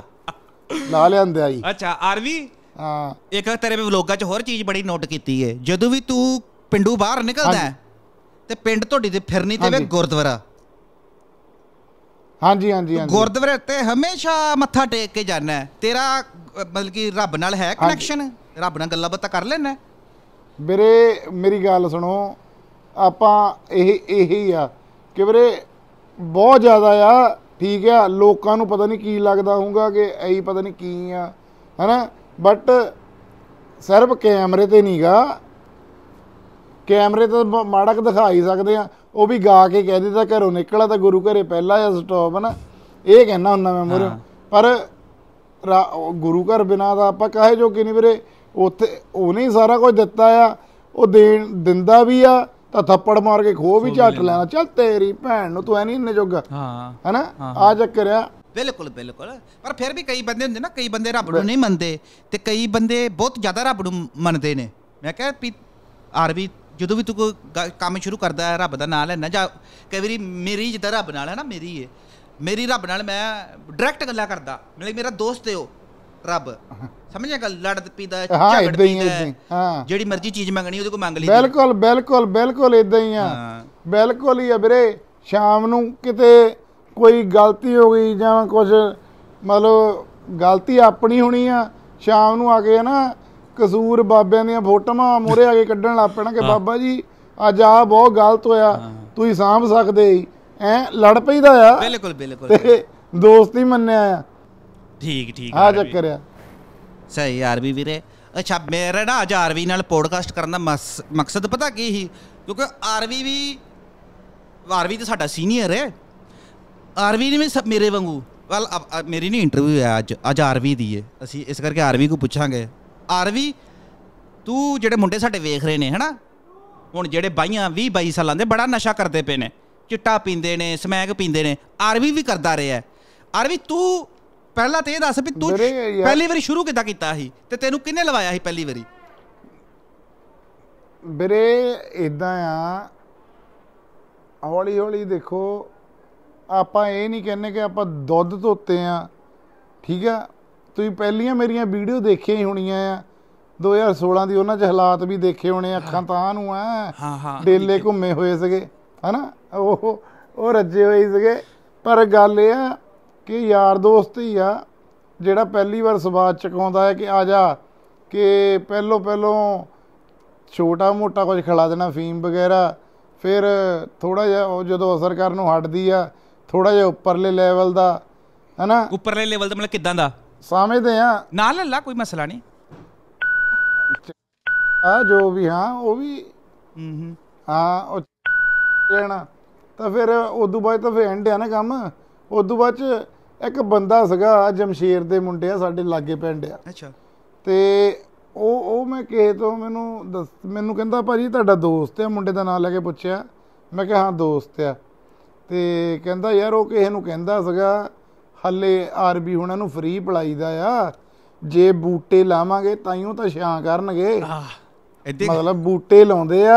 ਲਾ ਲਿਆਂਦੇ ਆਈ ਅੱਛਾ ਆਰਵੀ ਹਾਂ ਇੱਕ ਤੇਰੇ ਵੀ ਵਲੋਗਾਂ 'ਚ ਹੋਰ ਚੀਜ਼ ਬੜੀ ਨੋਟ ਕੀਤੀ ਏ ਜਦੋਂ ਵੀ ਤੂੰ ਪਿੰਡੂ ਬਾਹਰ ਨਿਕਲਦਾ ਤੇ ਪਿੰਡ ਤੁਹਾਡੀ ਤੇ ਫਿਰਨੀ ਤੇ ਵੇ ਗੁਰਦੁਆਰਾ ਹਾਂਜੀ ਹਾਂਜੀ ਹਾਂਜੀ ਗੁਰਦੁਆਰੇ ਤੇ ਹਮੇਸ਼ਾ ਮੱਥਾ ਟੇਕ ਕੇ ਜਾਣਾ ਤੇਰਾ ਮਤਲਬ ਕਿ ਰੱਬ ਨਾਲ ਹੈ ਕਨੈਕਸ਼ਨ ਰੱਬ ਨਾਲ ਗੱਲਾਂ ਬਾਤਾਂ ਕਰ ਲੈਣਾ ਵੀਰੇ ਮੇਰੀ ਗੱਲ ਸੁਣੋ ਆਪਾਂ ਇਹ ਇਹ ਹੀ ਆ ਕਿ ਵੀਰੇ ਬਹੁਤ ਜ਼ਿਆਦਾ ਆ ਠੀਕ ਆ ਲੋਕਾਂ ਨੂੰ ਪਤਾ ਨਹੀਂ ਕੀ ਲੱਗਦਾ ਹੋਊਗਾ ਕਿ ਐਈ ਪਤਾ ਨਹੀਂ ਕੀ ਆ ਹਨਾ ਬਟ ਸਰਬ ਕੈਮਰੇ ਤੇ ਨਹੀਂਗਾ ਕੈਮਰੇ ਤੇ ਮਾੜਕ ਦਿਖਾਈ ਸਕਦੇ ਆ ਉਹ ਵੀ ਗਾ ਕੇ ਕਹਿ ਦਿੱਤਾ ਘਰੋਂ ਨਿਕਲਾ ਤਾਂ ਗੁਰੂ ਘਰੇ ਪਹਿਲਾ ਜਾਂ ਸਟਾਪ ਨਾ ਇਹ ਕਹਿਣਾ ਹੁੰਦਾ ਮੈਂ ਮੁਰ ਪਰ ਗੁਰੂ ਘਰ ਬਿਨਾ ਦਾ ਆਪਾਂ ਕਹੇ ਜੋ ਕਿ ਨਹੀਂ ਵੀਰੇ ਉੱਥੇ ਉਹਨੇ ਹੀ ਸਾਰਾ ਕੁਝ ਦਿੱਤਾ ਆ ਉਹ ਦੇਣ ਦਿੰਦਾ ਵੀ ਆ ਤਾਂ ਥੱਪੜ ਮਾਰ ਕੇ ਖੋ ਵੀ ਝੱਟ ਲੈਣਾ ਚੱਲ ਤੇਰੀ ਭੈਣ ਨੂੰ ਤੂੰ ਐ ਨਹੀਂ ਇੰਨੇ ਜੋਗਾ ਹਾਂ ਹੈਨਾ ਆ ਚੱਕਰ ਆ ਬਿਲਕੁਲ ਬਿਲਕੁਲ ਪਰ ਫਿਰ ਵੀ ਕਈ ਬੰਦੇ ਹੁੰਦੇ ਨਾ ਕਈ ਬੰਦੇ ਰੱਬ ਨੂੰ ਨਹੀਂ ਮੰਨਦੇ ਤੇ ਕਈ ਬੰਦੇ ਬਹੁਤ ਜ਼ਿਆਦਾ ਰੱਬ ਨੂੰ ਮੰਨਦੇ ਨੇ ਮੈਂ ਕਿਹਾ ਵੀ ਵੀ ਜਦੋਂ ਵੀ ਤੂੰ ਕੋਈ ਕੰਮ ਸ਼ੁਰੂ ਕਰਦਾ ਹੈ ਰੱਬ ਦਾ ਨਾਮ ਲੈਣਾ ਜਾਂ ਕਈ ਵਾਰੀ ਮੇਰੀ ਜਿੱਦਾਂ ਰੱਬ ਨਾਲ ਹੈ ਨਾ ਮੇਰੀ ਹੈ ਮੇਰੀ ਰੱਬ ਨਾਲ ਮੈਂ ਡਾਇਰੈਕਟ ਗੱਲਾਂ ਕਰਦਾ ਮਤਲਬ ਮੇਰਾ ਦੋਸਤ ਹੈ ਉਹ ਰੱਬ ਸਮਝਿਆ ਗੱਲ ਲੜਦ ਪੀਦਾ ਝਗੜ ਪੀਦਾ ਜਿਹੜੀ ਮਰਜ਼ੀ ਚੀਜ਼ ਮੰਗਣੀ ਉਹਦੇ ਕੋਲ ਮੰਗ ਲਈ ਬਿਲਕੁਲ ਬਿਲਕੁਲ ਬਿਲਕੁਲ ਇਦਾਂ ਹੀ ਆ ਬਿਲਕੁਲ ਹੀ ਆ ਵੀਰੇ ਸ਼ਾਮ ਨੂੰ ਕਿਤੇ ਕੋਈ ਗਲਤੀ ਹੋ ਗਈ ਜਾਂ ਕੁਝ ਮਤਲਬ ਗਲਤੀ ਆਪਣੀ ਹੋਣੀ ਆ ਸ਼ਾਮ ਨੂੰ ਆ ਕੇ ਨਾ ਕਸੂਰ ਬਾਬਿਆਂ ਦੀਆਂ ਫੋਟੋਆਂ ਮੋਰੇ ਆ ਕੇ ਕੱਢਣ ਲੱਗ ਕਿ ਬਾਬਾ ਜੀ ਅੱਜ ਆ ਬਹੁਤ ਗਲਤ ਹੋਇਆ ਤੁਸੀਂ ਸਾਂਭ ਸਕਦੇ ਐ ਲੜ ਪਈਦਾ ਆ ਬਿਲਕੁਲ ਬਿਲਕੁਲ ਤੇ ਦੋਸਤ ਹੀ ਮੰਨਿਆ ਆ ਠੀਕ ਠੀਕ ਆ ਚੱਕਰ ਆ ਸਹੀ ਯਾਰ ਵੀ ਵੀਰੇ ਅੱਛਾ ਮੇਰੇ ਨਾ ਅੱਜ ਆਰਵੀ ਨਾਲ ਪੋਡਕਾਸਟ ਕਰਨ ਦਾ ਮਕਸਦ ਪਤਾ ਕੀ ਸੀ ਕਿਉਂਕਿ ਆਰਵੀ ਵੀ ਆਰਵੀ ਤਾਂ ਸਾਡਾ ਸੀਨੀਅਰ ਹੈ ਆਰਵੀ ਨੇ ਮੇਰੇ ਵਾਂਗੂ ਵਲ ਮੇਰੀ ਨਹੀਂ ਇੰਟਰਵਿਊ ਹੈ ਅੱਜ ਅੱਜ ਆਰਵੀ ਦੀ ਹੈ ਅਸੀਂ ਇਸ ਕਰਕੇ ਆਰਵੀ ਨੂੰ ਪੁੱਛਾਂਗੇ ਆਰਵੀ ਤੂੰ ਜਿਹੜੇ ਮੁੰਡੇ ਸਾਡੇ ਵੇਖ ਰਹੇ ਨੇ ਹਨਾ ਹੁਣ ਜਿਹੜੇ ਬਾਈਆਂ 20 22 ਸਾਲਾਂ ਦੇ ਬੜਾ ਨਸ਼ਾ ਕਰਦੇ ਪਏ ਨੇ ਚਿੱਟਾ ਪੀਂਦੇ ਨੇ ਸਮੈਕ ਪੀਂਦੇ ਨੇ ਆਰਵੀ ਵੀ ਕਰਦਾ ਰਿਹਾ ਆਰਵੀ ਤੂੰ ਪਹਿਲਾਂ ਤੇ ਇਹ ਦੱਸ ਵੀ ਤੂੰ ਪਹਿਲੀ ਵਾਰੀ ਸ਼ੁਰੂ ਕਿੱਦਾਂ ਕੀਤਾ ਸੀ ਤੇ ਤੈਨੂੰ ਕਿੰਨੇ ਲਵਾਇਆ ਸੀ ਪਹਿਲੀ ਵਾਰੀ ਵੀਰੇ ਇਦਾਂ ਆ ਹੌਲੀ ਹੌਲੀ ਦੇਖੋ ਆਪਾਂ ਇਹ ਨਹੀਂ ਕਹਿੰਨੇ ਕਿ ਆਪਾਂ ਦੁੱਧ ਧੋਤੇ ਆ ਠੀਕ ਆ ਤੁਸੀਂ ਪਹਿਲੀਆਂ ਮੇਰੀਆਂ ਵੀਡੀਓ ਦੇਖੀਆਂ ਹੀ ਹੋਣੀਆਂ ਆ 2016 ਦੀ ਉਹਨਾਂ 'ਚ ਹਾਲਾਤ ਵੀ ਦੇਖੇ ਹੋਣੇ ਅੱਖਾਂ ਤਾਂ ਨੂੰ ਆ ਹਾਂ ਹਾਂ ਡੇਲੇ ਘੁੰਮੇ ਹੋਏ ਸੀਗੇ ਹਨਾ ਉਹ ਉਹ ਰੱਜੇ ਹੋਏ ਸੀਗੇ ਪਰ ਗੱਲ ਇਹ ਆ ਕਿ ਯਾਰ ਦੋਸਤ ਹੀ ਆ ਜਿਹੜਾ ਪਹਿਲੀ ਵਾਰ ਸਵਾਦ ਚਕਾਉਂਦਾ ਹੈ ਕਿ ਆ ਜਾ ਕਿ ਪਹਿਲੋ ਪਹਿਲੋਂ ਛੋਟਾ ਮੋਟਾ ਕੁਝ ਖਿਲਾ ਦੇਣਾ ਫੀਮ ਵਗੈਰਾ ਫਿਰ ਥੋੜਾ ਜਿਹਾ ਉਹ ਜਦੋਂ ਅਸਰ ਕਰਨ ਨੂੰ ਹਟਦੀ ਆ ਥੋੜਾ ਜਿਹਾ ਉੱਪਰਲੇ ਲੈਵਲ ਦਾ ਹੈਨਾ ਉੱਪਰਲੇ ਲੈਵਲ ਦਾ ਮਤਲਬ ਕਿਦਾਂ ਦਾ ਸਮਝਦੇ ਆ ਨਾ ਲੱਲਾ ਕੋਈ ਮਸਲਾ ਨਹੀਂ ਆ ਜੋ ਵੀ ਹਾਂ ਉਹ ਵੀ ਹੂੰ ਹੂੰ ਹਾਂ ਉਹ ਰਹਿਣਾ ਤਾਂ ਫਿਰ ਉਦੋਂ ਬਾਅਦ ਤਾਂ ਫਿਰ ਐਂਡ ਆ ਨਾ ਕੰਮ ਉਦੋਂ ਬਾਅਦ ਚ ਇੱਕ ਬੰਦਾ ਸੀਗਾ ਜਮਸ਼ੇਰ ਦੇ ਮੁੰਡੇ ਆ ਸਾਡੇ ਲਾਗੇ ਪਿੰਡ ਆ ਅੱਛਾ ਤੇ ਉਹ ਉਹ ਮੈਂ ਕਿਹਾ ਤੋਂ ਮੈਨੂੰ ਦੱਸ ਮੈਨੂੰ ਕਹਿੰਦਾ ਭਾਜੀ ਤੁਹਾਡਾ ਦੋਸਤ ਹੈ ਮੁੰਡੇ ਦਾ ਨਾਮ ਲੈ ਕੇ ਪੁੱਛਿਆ ਮੈਂ ਕਿਹਾ ਹਾਂ ਦੋਸਤ ਆ ਤੇ ਕਹਿੰਦਾ ਯਾਰ ਉਹ ਕਿਸੇ ਨੂੰ ਕਹਿੰਦਾ ਸੀਗਾ ਹੱਲੇ ਆਰਬੀ ਹੁਣਾਂ ਨੂੰ ਫ੍ਰੀ ਪੜਾਈਦਾ ਆ ਜੇ ਬੂਟੇ ਲਾਵਾਂਗੇ ਤਾਈਓ ਤਾਂ ਛਾਂ ਕਰਨਗੇ ਆਹ ਮਤਲਬ ਬੂਟੇ ਲਾਉਂਦੇ ਆ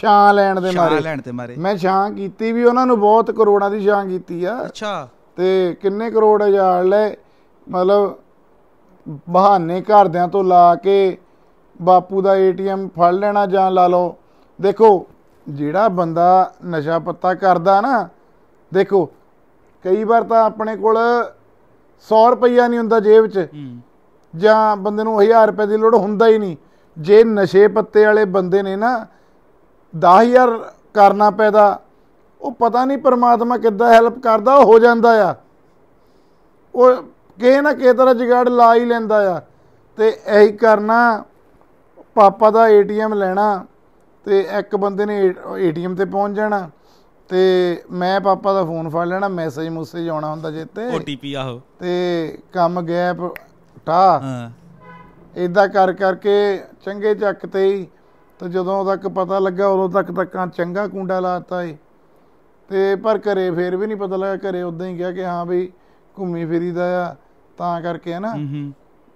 ਛਾਂ ਲੈਣ ਦੇ ਮਾਰੇ ਛਾਂ ਲੈਣ ਤੇ ਮਾਰੇ ਮੈਂ ਛਾਂ ਕੀਤੀ ਵੀ ਉਹਨਾਂ ਨੂੰ ਬਹੁਤ ਕਰੋੜਾਂ ਦੀ ਛਾਂ ਕੀਤੀ ਆ ਅੱਛਾ ਤੇ ਕਿੰਨੇ ਕਰੋੜ ਹਜ਼ਾਰ ਲੈ ਮਤਲਬ ਬਹਾਨੇ ਘਰਦਿਆਂ ਤੋਂ ਲਾ ਕੇ ਬਾਪੂ ਦਾ ਏਟੀਐਮ ਫੜ ਲੈਣਾ ਜਾਂ ਲਾ ਲਓ ਦੇਖੋ ਜਿਹੜਾ ਬੰਦਾ ਨਸ਼ਾ ਪੱਤਾ ਕਰਦਾ ਨਾ ਦੇਖੋ ਕਈ ਵਾਰ ਤਾਂ ਆਪਣੇ ਕੋਲ 100 ਰੁਪਈਆ ਨਹੀਂ ਹੁੰਦਾ ਜੇਬ 'ਚ ਜਾਂ ਬੰਦੇ ਨੂੰ 1000 ਰੁਪਏ ਦੀ ਲੋੜ ਹੁੰਦਾ ਹੀ ਨਹੀਂ ਜੇ ਨਸ਼ੇ ਪੱਤੇ ਵਾਲੇ ਬੰਦੇ ਨੇ ਨਾ 10000 ਕਰਨਾ ਪੈਦਾ ਉਹ ਪਤਾ ਨਹੀਂ ਪਰਮਾਤਮਾ ਕਿੱਦਾਂ ਹੈਲਪ ਕਰਦਾ ਹੋ ਜਾਂਦਾ ਆ ਉਹ ਕਿਸੇ ਨਾ ਕਿਸੇ ਤਰ੍ਹਾਂ ਜਿਗੜ ਲਾ ਹੀ ਲੈਂਦਾ ਆ ਤੇ ਇਹੀ ਕਰਨਾ ਪਾਪਾ ਦਾ ਏਟੀਐਮ ਲੈਣਾ ਤੇ ਇੱਕ ਬੰਦੇ ਨੇ ਏਟੀਐਮ ਤੇ ਪਹੁੰਚ ਜਾਣਾ ਤੇ ਮੈਂ ਪਾਪਾ ਦਾ ਫੋਨ ਫੜ ਲੈਣਾ ਮੈਸੇਜ ਮੁਸੇਜ ਆਉਣਾ ਹੁੰਦਾ ਜੇ ਤੇ ਓਟੀਪੀ ਆਹੋ ਤੇ ਕੰਮ ਗੈਪ ਟਾ ਇਦਾਂ ਕਰ ਕਰਕੇ ਚੰਗੇ ਚੱਕ ਤੇ ਹੀ ਤੇ ਜਦੋਂ ਤੱਕ ਪਤਾ ਲੱਗਾ ਉਦੋਂ ਤੱਕ ਤੱਕਾਂ ਚੰਗਾ ਕੁੰਡਾ ਲਾਤਾ ਏ ਤੇ ਪਰ ਘਰੇ ਫੇਰ ਵੀ ਨਹੀਂ ਪਤਾ ਲੱਗਾ ਘਰੇ ਉਦਾਂ ਹੀ ਕਿਹਾ ਕਿ ਹਾਂ ਵੀ ਘੁੰਮੀ ਫਿਰੀਦਾ ਆ ਤਾਂ ਕਰਕੇ ਹਨਾ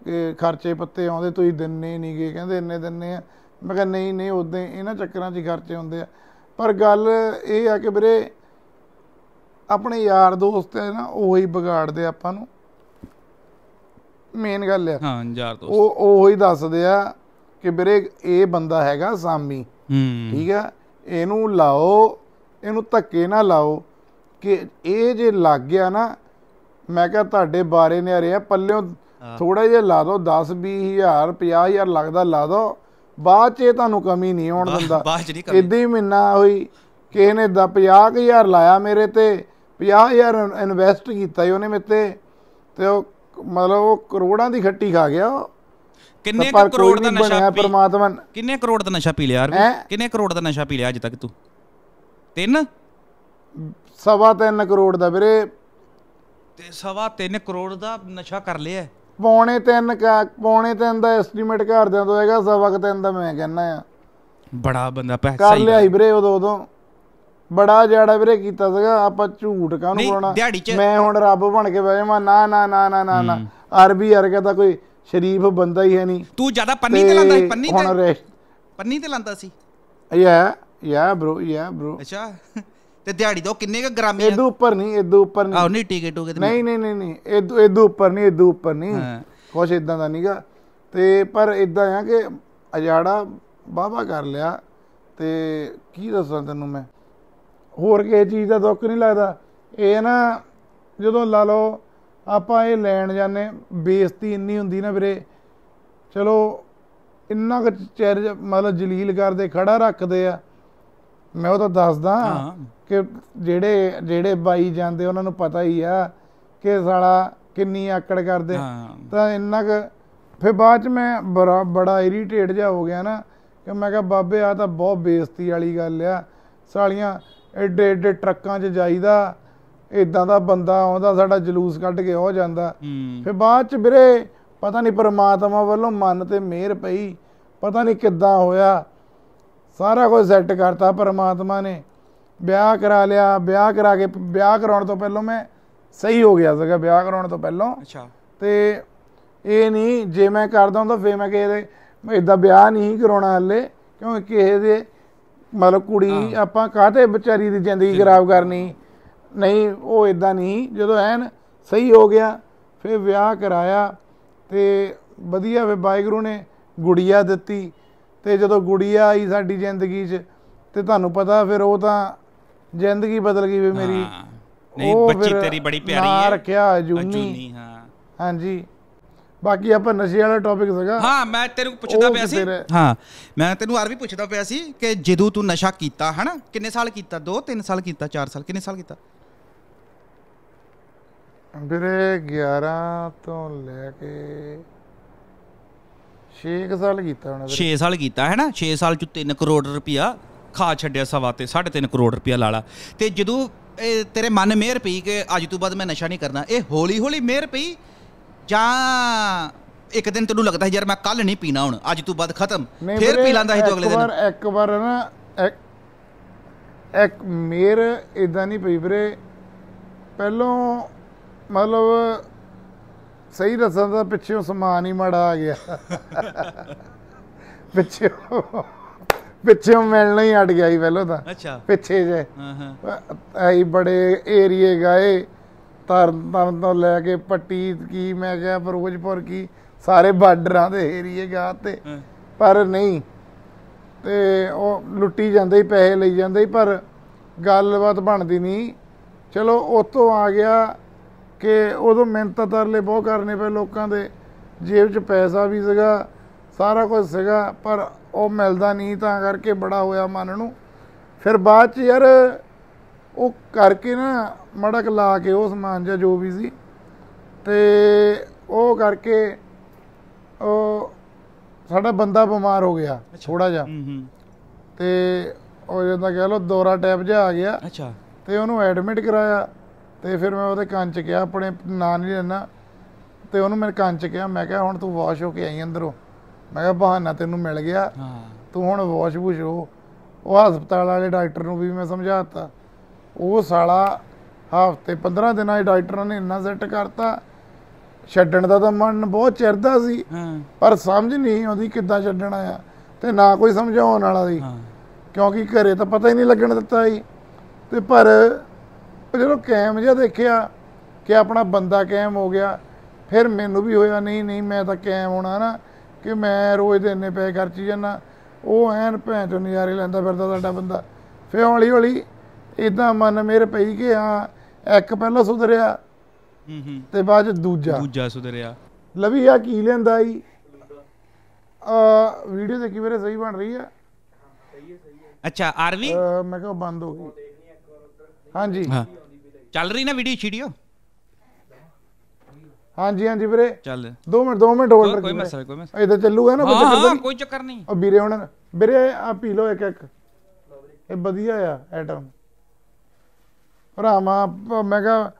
ਕਿ ਖਰਚੇ ਪੱਤੇ ਆਉਂਦੇ ਤੁਸੀਂ ਦਿੰਨੇ ਨਹੀਂ ਗਏ ਕਹਿੰਦੇ ਇੰਨੇ ਦਿੰਨੇ ਆ ਮੈਂ ਕਿਹਾ ਨਹੀਂ ਨਹੀਂ ਉਦਾਂ ਇਹਨਾਂ ਚੱਕਰਾਂ 'ਚ ਖਰਚੇ ਹੁੰਦੇ ਆ ਪਰ ਗੱਲ ਇਹ ਆ ਕਿ ਵੀਰੇ ਆਪਣੇ ਯਾਰ ਦੋਸਤ ਹੈ ਨਾ ਉਹ ਹੀ ਵਿਗਾੜਦੇ ਆਪਾਂ ਨੂੰ ਮੇਨ ਗੱਲ ਆ ਹਾਂ ਯਾਰ ਦੋਸਤ ਉਹ ਉਹ ਹੀ ਦੱਸਦੇ ਆ ਕਿ ਵੀਰੇ ਇਹ ਬੰਦਾ ਹੈਗਾ ਸਾਮੀ ਠੀਕ ਆ ਇਹਨੂੰ ਲਾਓ ਇਹਨੂੰ ਧੱਕੇ ਨਾ ਲਾਓ ਕਿ ਇਹ ਜੇ ਲੱਗ ਗਿਆ ਨਾ ਮੈਂ ਕਿਹਾ ਤੁਹਾਡੇ ਬਾਰੇ ਨੇ ਰਿਆ ਪੱਲਿਓ ਥੋੜਾ ਜਿਹਾ ਲਾ ਦੋ 10 20000 50000 ਲੱਗਦਾ ਲਾ ਦੋ ਬਾਅਦ 'ਚ ਇਹ ਤੁਹਾਨੂੰ ਕਮੀ ਨਹੀਂ ਆਉਣ ਦਿੰਦਾ ਇਦਾਂ ਹੀ ਮਹੀਨਾ ਹੋਈ ਕਿਸੇ ਨੇ 50000 ਲਾਇਆ ਮੇਰੇ ਤੇ 50000 ਇਨਵੈਸਟ ਕੀਤਾ ਹੀ ਉਹਨੇ ਮੇਤੇ ਤੇ ਉਹ ਮਤਲਬ ਉਹ ਕਰੋੜਾਂ ਦੀ ਖੱਟੀ ਖਾ ਗਿਆ ਕਿੰਨੇ ਕਰੋੜ ਦਾ ਨਸ਼ਾ ਪੀ ਪਰਮਾਤਮਾ ਕਿੰਨੇ ਕਰੋੜ ਦਾ ਨਸ਼ਾ ਪੀ ਲਿਆ ਯਾਰ ਕਿੰਨੇ ਕਰੋੜ ਦਾ ਨਸ਼ਾ ਪੀ ਲਿਆ ਅੱਜ ਤੱਕ ਤੂੰ ਤਿੰਨ ਸਵਾ 3 ਕਰੋੜ ਦਾ ਵੀਰੇ ਤੇ ਸਵਾ 3 ਕਰੋੜ ਦਾ ਨਸ਼ਾ ਕਰ ਲਿਆ ਪੌਣੇ 3 ਕਾ ਪੌਣੇ 3 ਦਾ ਐਸਟੀਮੇਟ ਕਰਦਿਆਂ ਤੋਂ ਹੈਗਾ ਸਵਾ 3 ਦਾ ਮੈਂ ਕਹਿੰਨਾ ਆ ਬੜਾ ਬੰਦਾ ਪੈਸਾ ਹੀ ਕਰ ਲਿਆ ਵੀਰੇ ਉਹ ਦੋ ਦੋ ਬੜਾ ਜਿਹੜਾ ਵੀਰੇ ਕੀਤਾ ਸੀਗਾ ਆਪਾਂ ਝੂਠ ਕਾਹਨੂੰ ਬੋਲਣਾ ਮੈਂ ਹੁਣ ਰੱਬ ਬਣ ਕੇ ਬਹਿ ਜਾਵਾਂ ਨਾ ਨਾ ਨਾ ਨਾ ਨਾ ਨਾ ਆਰਬੀ ਅਰਗਾ ਦਾ ਕੋਈ ਸ਼ਰੀਫ ਬੰਦਾ ਹੀ ਹੈ ਨਹੀਂ ਤੂੰ ਜ਼ਿਆਦਾ ਪੰਨੀ ਤੇ ਲਾਂਦਾ ਸੀ ਪੰਨੀ ਤੇ ਪੰਨੀ ਤੇ ਲਾਂਦਾ ਸੀ ਯਾ ਯਾ ਬ్రో ਯਾ ਬ్రో ਅੱਛਾ ਤੇ ਦਿਹਾੜੀ ਦੋ ਕਿੰਨੇ ਕ ਗ੍ਰਾਮੀ ਇਹਦੇ ਉੱਪਰ ਨਹੀਂ ਇਹਦੇ ਉੱਪਰ ਨਹੀਂ ਆਹ ਨਹੀਂ ਟਿਕਟ ਹੋ ਗਏ ਨਹੀਂ ਨਹੀਂ ਨਹੀਂ ਨਹੀਂ ਇਹਦੇ ਇਹਦੇ ਉੱਪਰ ਨਹੀਂ ਇਹਦੇ ਉੱਪਰ ਨਹੀਂ ਕੁਛ ਇਦਾਂ ਦਾ ਨਹੀਂਗਾ ਤੇ ਪਰ ਇਦਾਂ ਆ ਕਿ ਅਜਾੜਾ ਬਾਬਾ ਕਰ ਲਿਆ ਤੇ ਕੀ ਦੱਸਾਂ ਤੈਨੂੰ ਮੈਂ ਹੋਰ ਕੇ ਚੀਜ਼ ਦਾ ਦੁੱਖ ਨਹੀਂ ਲੱਗਦਾ ਇਹ ਨਾ ਜਦੋਂ ਲਾ ਲਓ ਆਪਾਂ ਇਹ ਲੈਣ ਜਾਂਦੇ ਬੇਇੱਜ਼ਤੀ ਇੰਨੀ ਹੁੰਦੀ ਨਾ ਵੀਰੇ ਚਲੋ ਇੰਨਾ ਕੁ ਚਿਰ ਮਤਲਬ ਜਲੀਲ ਕਰਦੇ ਖੜਾ ਰੱਖਦੇ ਆ ਮੈਂ ਉਹ ਤਾਂ ਦੱਸਦਾ ਕਿ ਜਿਹੜੇ ਜਿਹੜੇ ਬਾਈ ਜਾਂਦੇ ਉਹਨਾਂ ਨੂੰ ਪਤਾ ਹੀ ਆ ਕਿ ਸਾਲਾ ਕਿੰਨੀ ਆਕੜ ਕਰਦੇ ਤਾਂ ਇੰਨਾ ਕੁ ਫਿਰ ਬਾਅਦ ਚ ਮੈਂ ਬੜਾ ਬੜਾ ਇਰੀਟੇਟ ਜਾ ਹੋ ਗਿਆ ਨਾ ਕਿ ਮੈਂ ਕਿਹਾ ਬਾਬੇ ਆ ਤਾਂ ਬਹੁਤ ਬੇਇੱਜ਼ਤੀ ਵਾਲੀ ਗੱਲ ਆ ਸਾਲੀਆਂ ਐਡੇ ਐਡੇ ਟਰੱਕਾਂ 'ਚ ਜਾਈਦਾ ਇਦਾਂ ਦਾ ਬੰਦਾ ਆਉਂਦਾ ਸਾਡਾ ਜਲੂਸ ਕੱਢ ਕੇ ਹੋ ਜਾਂਦਾ ਫਿਰ ਬਾਅਦ 'ਚ ਵੀਰੇ ਪਤਾ ਨਹੀਂ ਪਰਮਾਤਮਾ ਵੱਲੋਂ ਮਨ ਤੇ ਮਿਹਰ ਪਈ ਪਤਾ ਨਹੀਂ ਕਿੱਦਾਂ ਹੋਇਆ ਸਾਰਾ ਕੁਝ ਸੈੱਟ ਕਰਤਾ ਪਰਮਾਤਮਾ ਨੇ ਵਿਆਹ ਕਰਾ ਲਿਆ ਵਿਆਹ ਕਰਾ ਕੇ ਵਿਆਹ ਕਰਾਉਣ ਤੋਂ ਪਹਿਲਾਂ ਮੈਂ ਸਹੀ ਹੋ ਗਿਆ ਸੀਗਾ ਵਿਆਹ ਕਰਾਉਣ ਤੋਂ ਪਹਿਲਾਂ ਅੱਛਾ ਤੇ ਇਹ ਨਹੀਂ ਜੇ ਮੈਂ ਕਰਦਾ ਹੁੰਦਾ ਫੇ ਮੈਂ ਕਿਸੇ ਮੈਂ ਇਦਾਂ ਵਿਆਹ ਨਹੀਂ ਕਰਾਉਣਾ ਹੱਲੇ ਕਿਉਂਕਿ ਕਿਸੇ ਦੇ ਮਤਲਬ ਕੁੜੀ ਆਪਾਂ ਕਾਹਤੇ ਵਿਚਾਰੀ ਦੀ ਜ਼ਿੰਦਗੀ ਖਰਾਬ ਕਰਨੀ ਨਹੀਂ ਉਹ ਇਦਾਂ ਨਹੀਂ ਜਦੋਂ ਐਨ ਸਹੀ ਹੋ ਗਿਆ ਫਿਰ ਵਿਆਹ ਕਰਾਇਆ ਤੇ ਵਧੀਆ ਵੇ ਵਾਹਿਗੁਰੂ ਨੇ ਗੁੜੀਆ ਦਿੱਤੀ ਤੇ ਜਦੋਂ ਗੁੜੀਆ ਆਈ ਸਾਡੀ ਜ਼ਿੰਦਗੀ 'ਚ ਤੇ ਤੁਹਾਨੂੰ ਪਤਾ ਫਿਰ ਉਹ ਤਾਂ ਜ਼ਿੰਦਗੀ ਬਦਲ ਗਈ ਵੇ ਮੇਰੀ ਨਹੀਂ ਬੱਚੀ ਤੇਰੀ ਬੜੀ ਪਿਆਰੀ ਹੈ ਰੱਖਿਆ ਜੂਨੀ ਹਾਂ ਹਾਂਜੀ ਬਾਕੀ ਆਪਾਂ ਨਸ਼ੇ ਵਾਲਾ ਟੌਪਿਕ ਸੀਗਾ ਹਾਂ ਮੈਂ ਤੈਨੂੰ ਪੁੱਛਦਾ ਪਿਆ ਸੀ ਹਾਂ ਮੈਂ ਤੈਨੂੰ ਆਰ ਵੀ ਪੁੱਛਦਾ ਪਿਆ ਸੀ ਕਿ ਜਦੋਂ ਤੂੰ ਨਸ਼ਾ ਕੀਤਾ ਹਨਾ ਕਿੰਨੇ ਸਾਲ ਕੀਤਾ 2 3 ਸਾਲ ਕੀਤਾ 4 ਸਾਲ ਕਿੰਨੇ ਸਾਲ ਕੀਤਾ ਵੀਰੇ 11 ਤੋਂ ਲੈ ਕੇ 6 ਸਾਲ ਕੀਤਾ ਹਨਾ 6 ਸਾਲ ਕੀਤਾ ਹੈ ਨਾ 6 ਸਾਲ ਚ 3 ਕਰੋੜ ਰੁਪਇਆ ਖਾ ਛੱਡਿਆ ਸਵਾ ਤੇ 3.5 ਕਰੋੜ ਰੁਪਇਆ ਲਾਲਾ ਤੇ ਜਦੋਂ ਤੇਰੇ ਮਨ ਮੇਰ ਪਈ ਕਿ ਅੱਜ ਤੋਂ ਬਾਅਦ ਮੈਂ ਨਸ਼ਾ ਨਹੀਂ ਕਰਨਾ ਇਹ ਹੌਲੀ ਹੌਲੀ ਮੇਰ ਪਈ ਜਾਂ ਇੱਕ ਦਿਨ ਤੈਨੂੰ ਲੱਗਦਾ ਯਾਰ ਮੈਂ ਕੱਲ ਨਹੀਂ ਪੀਣਾ ਹੁਣ ਅੱਜ ਤੋਂ ਬਾਦ ਖਤਮ ਫਿਰ ਪੀ ਲਾਂਦਾ ਸੀ ਤੂੰ ਅਗਲੇ ਦਿਨ ਇੱਕ ਵਾਰ ਇੱਕ ਵਾਰ ਨਾ ਇੱਕ ਮੇਰ ਇਦਾਂ ਨਹੀਂ ਪਈ ਵੀਰੇ ਪਹਿਲੋਂ ਮਤਲਬ ਸਹੀ ਦੱਸਾਂ ਤਾਂ ਪਿੱਛੇ ਸਮਾਨ ਹੀ ਮੜਾ ਆ ਗਿਆ ਪਿੱਛੇ *laughs* ਪਿੱਛੇ ਮਿਲਣਾ ਹੀ ਅੜ ਗਿਆ ਹੀ ਪਹਿਲੋਂ ਤਾਂ ਅੱਛਾ ਪਿੱਛੇ ਜੇ ਹਾਂ ਹਾਂ ਆਈ ਬੜੇ ਏਰੀਏ ਗਏ ਤਰਨ ਤਰਨ ਤੋਂ ਲੈ ਕੇ ਪੱਟੀ ਕੀ ਮੈਂ ਕਿਹਾ ਫਿਰੋਜ਼ਪੁਰ ਕੀ ਸਾਰੇ ਬਾਰਡਰਾਂ ਦੇ ਏਰੀਏ ਗਾ ਤੇ ਪਰ ਨਹੀਂ ਤੇ ਉਹ ਲੁੱਟੀ ਜਾਂਦੇ ਹੀ ਪੈਸੇ ਲਈ ਜਾਂਦੇ ਹੀ ਪਰ ਗੱਲਬਾਤ ਬਣਦੀ ਨਹੀਂ ਚਲੋ ਉਤੋਂ ਆ ਗਿਆ ਕਿ ਉਦੋਂ ਮਿਹਨਤ ਤਰਲੇ ਬਹੁਤ ਕਰਨੇ ਪਏ ਲੋਕਾਂ ਦੇ ਜੇਬ 'ਚ ਪੈਸਾ ਵੀ ਸੀਗਾ ਸਾਰਾ ਕੁਝ ਸੀਗਾ ਪਰ ਉਹ ਮਿਲਦਾ ਨਹੀਂ ਤਾਂ ਕਰਕੇ ਬੜਾ ਹੋਇਆ ਮਨ ਨੂੰ ਫਿਰ ਬਾਅਦ 'ਚ ਯਾਰ ਉਹ ਕਰਕੇ ਨਾ ਮੜਕ ਲਾ ਕੇ ਉਹ ਸਮਾਨ ਜਾਂ ਜੋ ਵੀ ਸੀ ਤੇ ਉਹ ਕਰਕੇ ਉਹ ਸਾਡਾ ਬੰਦਾ ਬਿਮਾਰ ਹੋ ਗਿਆ ਥੋੜਾ ਜਿਹਾ ਤੇ ਉਹ ਜਿੰਦਾ ਕਹ ਲੋ ਦੌਰਾ ਟੈਪ ਜਿਹਾ ਆ ਗਿਆ ਅੱਛਾ ਤੇ ਉਹਨੂੰ ਐਡਮਿਟ ਕਰਾਇਆ ਤੇ ਫਿਰ ਮੈਂ ਉਹਦੇ ਕੰਨ ਚ ਗਿਆ ਆਪਣੇ ਨਾਂ ਨਹੀਂ ਲੈਣਾ ਤੇ ਉਹਨੂੰ ਮੈਂ ਕੰਨ ਚ ਗਿਆ ਮੈਂ ਕਿਹਾ ਹੁਣ ਤੂੰ ਵਾਸ਼ ਹੋ ਕੇ ਆਈ ਅੰਦਰੋਂ ਮੈਂ ਕਿਹਾ ਬਹਾਨਾ ਤੈਨੂੰ ਮਿਲ ਗਿਆ ਹਾਂ ਤੂੰ ਹੁਣ ਵਾਸ਼ ਬੁਸ਼ ਹੋ ਉਹ ਹਸਪਤਾਲ ਵਾਲੇ ਡਾਕਟਰ ਨੂੰ ਵੀ ਮੈਂ ਸਮਝਾਤਾ ਉਹ ਸਾਲਾ ਹਫਤੇ 15 ਦਿਨਾਂ ਦੇ ਡਾਕਟਰਾਂ ਨੇ ਇੰਨਾ ਸੈੱਟ ਕਰਤਾ ਛੱਡਣ ਦਾ ਤਾਂ ਮਨ ਬਹੁਤ ਚਿਰਦਾ ਸੀ ਪਰ ਸਮਝ ਨਹੀਂ ਆਉਂਦੀ ਕਿੱਦਾਂ ਛੱਡਣਾ ਆ ਤੇ ਨਾ ਕੋਈ ਸਮਝਾਉਣ ਵਾਲਾ ਸੀ ਕਿਉਂਕਿ ਘਰੇ ਤਾਂ ਪਤਾ ਹੀ ਨਹੀਂ ਲੱਗਣ ਦਿੱਤਾ ਸੀ ਤੇ ਪਰ ਜਦੋਂ ਕੈਮ ਜਿਹਾ ਦੇਖਿਆ ਕਿ ਆਪਣਾ ਬੰਦਾ ਕੈਮ ਹੋ ਗਿਆ ਫਿਰ ਮੈਨੂੰ ਵੀ ਹੋਇਆ ਨਹੀਂ ਨਹੀਂ ਮੈਂ ਤਾਂ ਕੈਮ ਹੋਣਾ ਨਾ ਕਿ ਮੈਂ ਰੋਜ਼ ਦੇ ਇੰਨੇ ਪੈਸੇ ਖਰਚੀ ਜਾਂਦਾ ਉਹ ਐਨ ਭੈਣ ਚੋਂ ਨਜ਼ਾਰੇ ਲੈਂਦਾ ਫਿਰਦਾ ਸਾਡਾ ਬੰਦਾ ਫੇ ਹੌਲੀ ਹੌਲੀ ਇਦਾਂ ਮਨ ਮੇਰ ਪਈ ਕਿ ਹਾਂ ਇੱਕ ਪਹਿਲਾਂ ਸੁਧਰਿਆ ਹੂੰ ਹੂੰ ਤੇ ਬਾਅਦ ਦੂਜਾ ਦੂਜਾ ਸੁਧਰਿਆ ਲਵੀ ਆ ਕੀ ਲੈਂਦਾ ਈ ਆ ਵੀਡੀਓ ਦੇਖੀ ਮੇਰੇ ਸਹੀ ਬਣ ਰਹੀ ਆ ਅੱਛਾ ਆਰਵੀ ਮੈਂ ਕਿਹਾ ਬੰਦ ਹੋ ਗਈ ਹਾਂਜੀ ਚੱਲ ਰਹੀ ਨਾ ਵੀਡੀਓ ਛੀਡੀਓ ਹਾਂਜੀ ਹਾਂਜੀ ਵੀਰੇ ਚੱਲ 2 ਮਿੰਟ 2 ਮਿੰਟ ਹੋਲਡ ਕੋਈ ਮਸਲਾ ਕੋਈ ਮਸਲਾ ਇਹਦਾ ਚੱਲੂਗਾ ਨਾ ਕੋਈ ਚੱਲੂਗਾ ਕੋਈ ਚੱਕਰ ਨਹੀਂ ਉਹ ਵੀਰੇ ਹੁਣ ਵੀਰੇ ਆ ਪੀ ਲਓ ਇੱਕ ਇੱਕ ਇਹ ਵਧੀਆ ਆ ਐਟਮ ਭਰਾਵਾ ਮੈਂ ਕਿਹਾ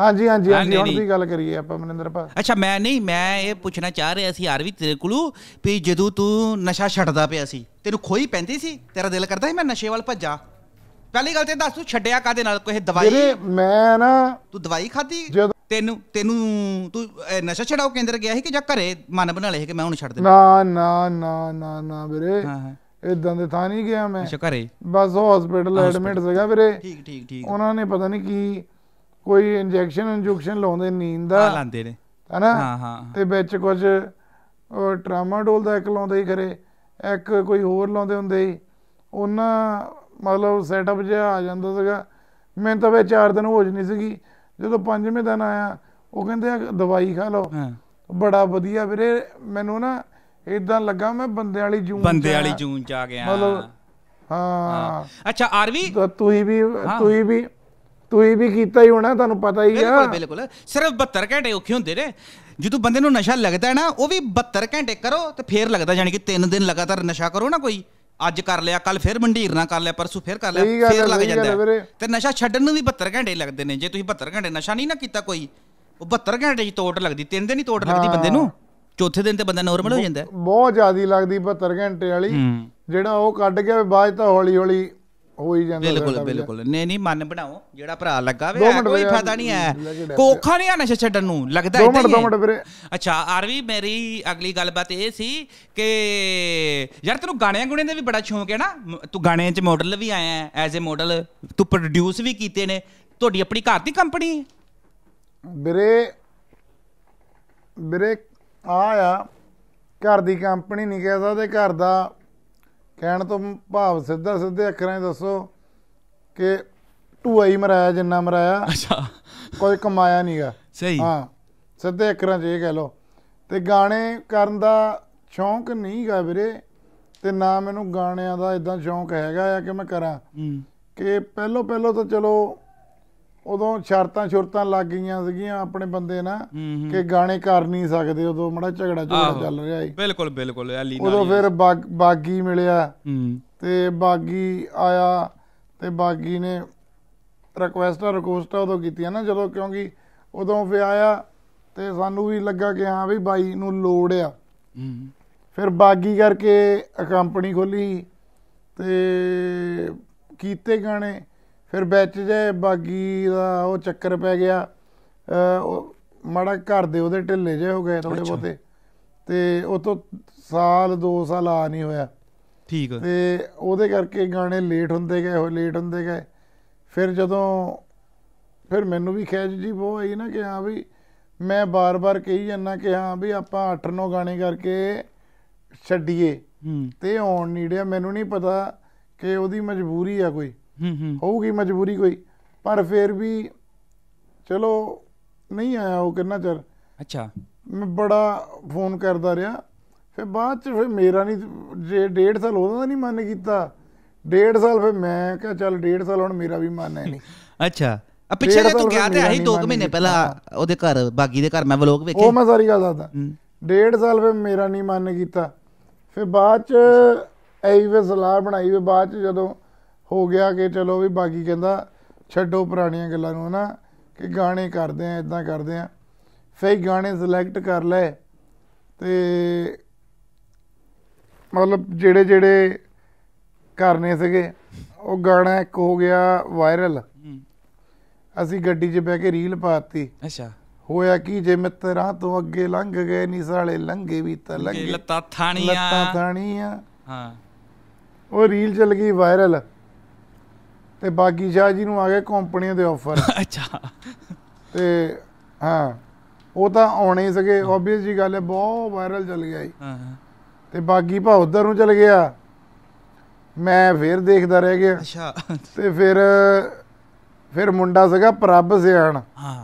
ਹਾਂਜੀ ਹਾਂਜੀ ਹਾਂਜੀ ਹੁਣ ਵੀ ਗੱਲ ਕਰੀਏ ਆਪਾਂ ਮਨਿੰਦਰ ਭਾ ਅੱਛਾ ਮੈਂ ਨਹੀਂ ਮੈਂ ਇਹ ਪੁੱਛਣਾ ਚਾਹ ਰਿਹਾ ਸੀ ਆਰਵੀ ਵੀ ਤੇਰੇ ਕੋਲੋਂ ਵੀ ਜਦੋਂ ਤੂੰ ਨਸ਼ਾ ਛੱਡਦਾ ਪਿਆ ਸੀ ਤੈਨੂੰ ਖੋਈ ਪੈਂਦੀ ਸੀ ਤੇਰਾ ਦਿਲ ਕਰਦਾ ਸੀ ਮੈਂ ਨਸ਼ੇ ਵੱਲ ਭੱਜਾਂ ਪਹਿਲੀ ਗੱਲ ਤੇ ਦੱਸ ਤੂੰ ਛੱਡਿਆ ਕਾਦੇ ਨਾਲ ਕੋਈ ਦਵਾਈ ਵੀਰੇ ਮੈਂ ਨਾ ਤੂੰ ਦਵਾਈ ਖਾਦੀ ਤੈਨੂੰ ਤੈਨੂੰ ਤੂੰ ਨਸ਼ਾ ਛਡਾਓ ਕੇਂਦਰ ਗਿਆ ਸੀ ਕਿ ਜਾਂ ਘਰੇ ਮਨ ਬਣਾ ਲਿਆ ਕਿ ਮੈਂ ਹੁਣ ਛੱਡ ਦੇਣਾ ਨਾ ਨਾ ਨਾ ਨਾ ਨਾ ਵੀਰੇ ਹਾਂ ਹਾਂ ਇਦਾਂ ਦੇ ਥਾਂ ਨਹੀਂ ਗਿਆ ਮੈਂ ਅੱਛਾ ਘਰੇ ਬਸ ਹਸਪੀਟਲ ਐਡਮਿਟ ਸੀਗਾ ਵੀਰੇ ਠੀਕ ਠੀਕ ਠੀਕ ਉਹਨਾਂ ਨੇ ਪਤਾ ਨਹੀਂ ਕੀ ਕੋਈ ਇੰਜੈਕਸ਼ਨ ਇੰਜੈਕਸ਼ਨ ਲਾਉਂਦੇ ਨੀਂਦ ਦਾ ਹਾਂ ਲਾਉਂਦੇ ਨੇ ਹਨਾ ਹਾਂ ਹਾਂ ਤੇ ਵਿੱਚ ਕੁਝ ਟਰਾਮਾਡੋਲ ਦਾ ਇੱਕ ਲਾਉਂਦੇ ਹੀ ਘਰੇ ਇੱਕ ਕੋਈ ਹੋਰ ਲਾਉਂਦੇ ਹੁੰਦੇ ਹੀ ਉਹਨਾਂ ਮਤਲਬ ਸੈਟਅਪ ਜਿਹਾ ਆ ਜਾਂਦਾ ਸੀਗਾ ਮੈਂ ਤਾਂ ਵੇ 4 ਦਿਨ ਹੋਜ ਨਹੀਂ ਸੀਗੀ ਜਦੋਂ ਪੰਜਵੇਂ ਦਿਨ ਆਇਆ ਉਹ ਕਹਿੰਦੇ ਦਵਾਈ ਖਾ ਲਓ ਬੜਾ ਵਧੀਆ ਵੀਰੇ ਮੈਨੂੰ ਨਾ ਇਦਾਂ ਲੱਗਾ ਮੈਂ ਬੰਦੇ ਵਾਲੀ ਜੂਨ ਬੰਦੇ ਵਾਲੀ ਜੂਨ ਚ ਆ ਗਿਆ ਮਤਲਬ ਹਾਂ ਅੱਛਾ ਆਰਵੀ ਤੁਸੀਂ ਵੀ ਤੁਸੀਂ ਵੀ ਤੁਸੀਂ ਵੀ ਕੀਤਾ ਹੀ ਹੋਣਾ ਤੁਹਾਨੂੰ ਪਤਾ ਹੀ ਆ ਬਿਲਕੁਲ ਬਿਲਕੁਲ ਸਿਰਫ 72 ਘੰਟੇ ਔਖੇ ਹੁੰਦੇ ਨੇ ਜਦੋਂ ਬੰਦੇ ਨੂੰ ਨਸ਼ਾ ਲੱਗਦਾ ਹੈ ਨਾ ਉਹ ਵੀ 72 ਘੰਟੇ ਕਰੋ ਤੇ ਫੇਰ ਲੱਗਦਾ ਯਾਨੀ ਕਿ 3 ਦਿਨ ਲਗਾਤਾਰ ਨਸ਼ਾ ਕਰੋ ਨਾ ਕੋਈ ਅੱਜ ਕਰ ਲਿਆ ਕੱਲ ਫੇਰ ਮੰਡੀਰ ਨਾ ਕਰ ਲਿਆ ਪਰਸੂ ਫੇਰ ਕਰ ਲਿਆ ਫੇਰ ਲੱਗ ਜਾਂਦਾ ਤੇ ਨਸ਼ਾ ਛੱਡਣ ਨੂੰ ਵੀ 72 ਘੰਟੇ ਲੱਗਦੇ ਨੇ ਜੇ ਤੁਸੀਂ 72 ਘੰਟੇ ਨਸ਼ਾ ਨਹੀਂ ਨਾ ਕੀਤਾ ਕੋਈ ਉਹ 72 ਘੰਟੇ ਦੀ ਤੋੜ ਲੱਗਦੀ 3 ਦਿਨ ਹੀ ਤੋੜ ਲੱਗਦੀ ਬੰਦੇ ਨੂੰ ਚੌਥੇ ਦਿਨ ਤੇ ਬੰਦਾ ਨਾਰਮਲ ਹੋ ਜਾਂਦਾ ਬਹੁਤ ਜ਼ਿਆਦੀ ਲੱਗਦੀ 72 ਘੰਟੇ ਵਾਲੀ ਜਿਹੜਾ ਉਹ ਕੱਢ ਕੇ ਬਾਅਦ ਤਾਂ ਹੌਲੀ ਹੌਲੀ ਹੋ ਹੀ ਜਾਂਦਾ ਬਿਲਕੁਲ ਬਿਲਕੁਲ ਨਹੀਂ ਨਹੀਂ ਮਨ ਬਣਾਓ ਜਿਹੜਾ ਭਰਾ ਲੱਗਾ ਵੇ ਕੋਈ ਫਾਇਦਾ ਨਹੀਂ ਹੈ ਕੋਖਾ ਨਹੀਂ ਆ ਨਸ਼ਾ ਛੱਡਣ ਨੂੰ ਲੱਗਦਾ ਇਦਾਂ ਹੀ ਹੈ ਅੱਛਾ ਆਰਵੀ ਮੇਰੀ ਅਗਲੀ ਗੱਲਬਾਤ ਇਹ ਸੀ ਕਿ ਯਾਰ ਤੈਨੂੰ ਗਾਣਿਆਂ ਗੁਣਿਆਂ ਦਾ ਵੀ ਬੜਾ ਸ਼ੌਂਕ ਹੈ ਨਾ ਤੂੰ ਗਾਣਿਆਂ 'ਚ ਮਾਡਲ ਵੀ ਆਇਆ ਐਜ਼ ਅ ਮਾਡਲ ਤੂੰ ਪ੍ਰੋਡਿਊਸ ਵੀ ਕੀਤੇ ਨੇ ਤੁਹਾਡੀ ਆਪਣੀ ਘਰ ਦੀ ਕੰਪਨੀ ਵੀਰੇ ਵੀਰੇ ਆ ਆ ਘਰ ਦੀ ਕੰਪਨੀ ਨਹੀਂ ਕਹਿ ਸਕਦੇ ਘਰ ਦਾ ਕਹਿਣ ਤੋਂ ਭਾਵ ਸਿੱਧਾ ਸਿੱਧੇ ਅੱਖਰਾਂ 'ਚ ਦੱਸੋ ਕਿ ਹੀ ਮਰਾਇਆ ਜਿੰਨਾ ਮਰਾਇਆ ਅੱਛਾ ਕੋਈ ਕਮਾਇਆ ਨਹੀਂਗਾ ਸਹੀ ਹਾਂ ਸਿੱਧੇ ਅੱਖਰਾਂ 'ਚ ਇਹ ਕਹਿ ਲਓ ਤੇ ਗਾਣੇ ਕਰਨ ਦਾ ਸ਼ੌਂਕ ਨਹੀਂਗਾ ਵੀਰੇ ਤੇ ਨਾ ਮੈਨੂੰ ਗਾਣਿਆਂ ਦਾ ਇਦਾਂ ਸ਼ੌਂਕ ਹੈਗਾ ਆ ਕਿ ਮੈਂ ਕਰਾਂ ਕਿ ਪਹਿਲੋ ਪਹਿਲੋ ਤਾਂ ਚਲੋ ਉਦੋਂ ਸ਼ਰਤਾਂ ਛੁਰਤਾਂ ਲੱਗ ਗਈਆਂ ਸੀਗੀਆਂ ਆਪਣੇ ਬੰਦੇ ਨਾ ਕਿ ਗਾਣੇ ਕਰ ਨਹੀਂ ਸਕਦੇ ਉਦੋਂ ਮੜਾ ਝਗੜਾ ਝਗੜਾ ਚੱਲ ਰਿਹਾ ਸੀ ਬਿਲਕੁਲ ਬਿਲਕੁਲ ਐਲੀ ਨਾਲ ਉਦੋਂ ਫਿਰ ਬਾਗੀ ਮਿਲਿਆ ਤੇ ਬਾਗੀ ਆਇਆ ਤੇ ਬਾਗੀ ਨੇ ਰਿਕੁਐਸਟਾਂ ਰਿਕੁਐਸਟਾਂ ਉਦੋਂ ਕੀਤੀਆਂ ਨਾ ਜਦੋਂ ਕਿਉਂਕਿ ਉਦੋਂ ਫੇ ਆਇਆ ਤੇ ਸਾਨੂੰ ਵੀ ਲੱਗਾ ਕਿ ਹਾਂ ਵੀ ਬਾਈ ਨੂੰ ਲੋੜ ਆ ਫਿਰ ਬਾਗੀ ਕਰਕੇ ਕੰਪਨੀ ਖੋਲੀ ਤੇ ਕੀਤੇ ਗਾਣੇ ਫਿਰ ਵਿੱਚ ਜੇ ਬਾਗੀ ਦਾ ਉਹ ਚੱਕਰ ਪੈ ਗਿਆ ਉਹ ਘਰ ਦੇ ਉਹਦੇ ਢਿੱਲੇ ਜੇ ਹੋ ਗਏ ਥੋੜੇ ਬੋਤੇ ਤੇ ਉਹ ਤੋਂ ਸਾਲ 2 ਸਾਲ ਆ ਨਹੀਂ ਹੋਇਆ ਠੀਕ ਤੇ ਉਹਦੇ ਕਰਕੇ ਗਾਣੇ ਲੇਟ ਹੁੰਦੇ ਗਏ ਉਹ ਲੇਟ ਹੁੰਦੇ ਗਏ ਫਿਰ ਜਦੋਂ ਫਿਰ ਮੈਨੂੰ ਵੀ ਖਿਆਜ ਜੀ ਉਹ ਆਈ ਨਾ ਕਿ ਹਾਂ ਵੀ ਮੈਂ ਬਾਰ-ਬਾਰ ਕਹੀ ਜਾਂਦਾ ਕਿ ਹਾਂ ਵੀ ਆਪਾਂ 8-9 ਗਾਣੇ ਕਰਕੇ ਛੱਡੀਏ ਤੇ ਆਉਣ ਨੀੜਿਆ ਮੈਨੂੰ ਨਹੀਂ ਪਤਾ ਕਿ ਉਹਦੀ ਮਜਬੂਰੀ ਆ ਕੋਈ ਹੂੰ ਹੂੰ ਹੋਊਗੀ ਮਜਬੂਰੀ ਕੋਈ ਪਰ ਫੇਰ ਵੀ ਚਲੋ ਨਹੀਂ ਆਇਆ ਉਹ ਕਿੰਨਾ ਚਿਰ ਅੱਛਾ ਮੈਂ ਬੜਾ ਫੋਨ ਕਰਦਾ ਰਿਹਾ ਫਿਰ ਬਾਅਦ ਚ ਫੇ ਮੇਰਾ ਨਹੀਂ ਜੇ ਡੇਢ ਸਾਲ ਉਹਦਾ ਨਹੀਂ ਮਨ ਕੀਤਾ ਡੇਢ ਸਾਲ ਫੇ ਮੈਂ ਕਿਹਾ ਚੱਲ ਡੇਢ ਸਾਲ ਹੁਣ ਮੇਰਾ ਵੀ ਮਨ ਹੈ ਨਹੀਂ ਅੱਛਾ ਆ ਪਿੱਛੇ ਤੂੰ ਗਿਆ ਤੇ ਆਹੀ 2 ਮਹੀਨੇ ਪਹਿਲਾਂ ਉਹਦੇ ਘਰ ਬਾਗੀ ਦੇ ਘਰ ਮੈਂ ਵਲੋਗ ਵੇਖੇ ਉਹ ਮੈਂ ਸਾਰੀ ਗੱਲ ਦੱਸਦਾ ਡੇਢ ਸਾਲ ਫੇ ਮੇਰਾ ਨਹੀਂ ਮਨ ਕੀਤਾ ਫਿਰ ਬਾਅਦ ਚ ਐਵੇਂ ਸਲਾਹ ਬਣਾਈ ਵੇ ਬਾਅਦ ਚ ਜਦੋਂ ਹੋ ਗਿਆ ਕਿ ਚਲੋ ਵੀ ਬਾਕੀ ਕਹਿੰਦਾ ਛੱਡੋ ਪੁਰਾਣੀਆਂ ਗੱਲਾਂ ਨੂੰ ਨਾ ਕਿ ਗਾਣੇ ਕਰਦੇ ਆ ਇਦਾਂ ਕਰਦੇ ਆ ਫੇਰ ਗਾਣੇ ਸਿਲੈਕਟ ਕਰ ਲੈ ਤੇ ਮਤਲਬ ਜਿਹੜੇ ਜਿਹੜੇ ਕਰਨੇ ਸੀਗੇ ਉਹ ਗਾਣਾ ਇੱਕ ਹੋ ਗਿਆ ਵਾਇਰਲ ਅਸੀਂ ਗੱਡੀ 'ਚ ਬਹਿ ਕੇ ਰੀਲ ਪਾਤੀ ਅੱਛਾ ਹੋਇਆ ਕੀ ਜੇ ਮਿੱਤਰਾਂ ਤੋਂ ਅੱਗੇ ਲੰਘ ਗਏ ਨਹੀਂ ਸਾਲੇ ਲੰਘੇ ਵੀ ਤਾਂ ਲੰਘੇ ਲੱਤਾਂ ਥਾਣੀਆਂ ਲੱਤਾਂ ਥਾਣੀਆਂ ਹਾਂ ਉਹ ਰੀਲ ਚੱਲ ਗਈ ਵਾਇਰਲ ਤੇ ਬਾਗੀ ਸ਼ਾਹ ਜੀ ਨੂੰ ਆ ਗਏ ਕੰਪਨੀਆਂ ਦੇ ਆਫਰ *laughs* ਅੱਛਾ ਤੇ ਹਾਂ ਉਹ ਤਾਂ ਆਉਣੇ ਸੀਗੇ ਆਬਵੀਅਸ ਜੀ ਗੱਲ ਹੈ ਬਹੁਤ ਵਾਇਰਲ ਚੱਲ ਗਿਆ ਹਾਂ ਤੇ ਬਾਗੀ ਭਾ ਉਧਰ ਨੂੰ ਚੱਲ ਗਿਆ ਮੈਂ ਫੇਰ ਦੇਖਦਾ ਰਹਿ ਗਿਆ ਅੱਛਾ ਤੇ ਫਿਰ ਫਿਰ ਮੁੰਡਾ ਸੀਗਾ ਪ੍ਰਭ ਸਿਆਣ ਹਾਂ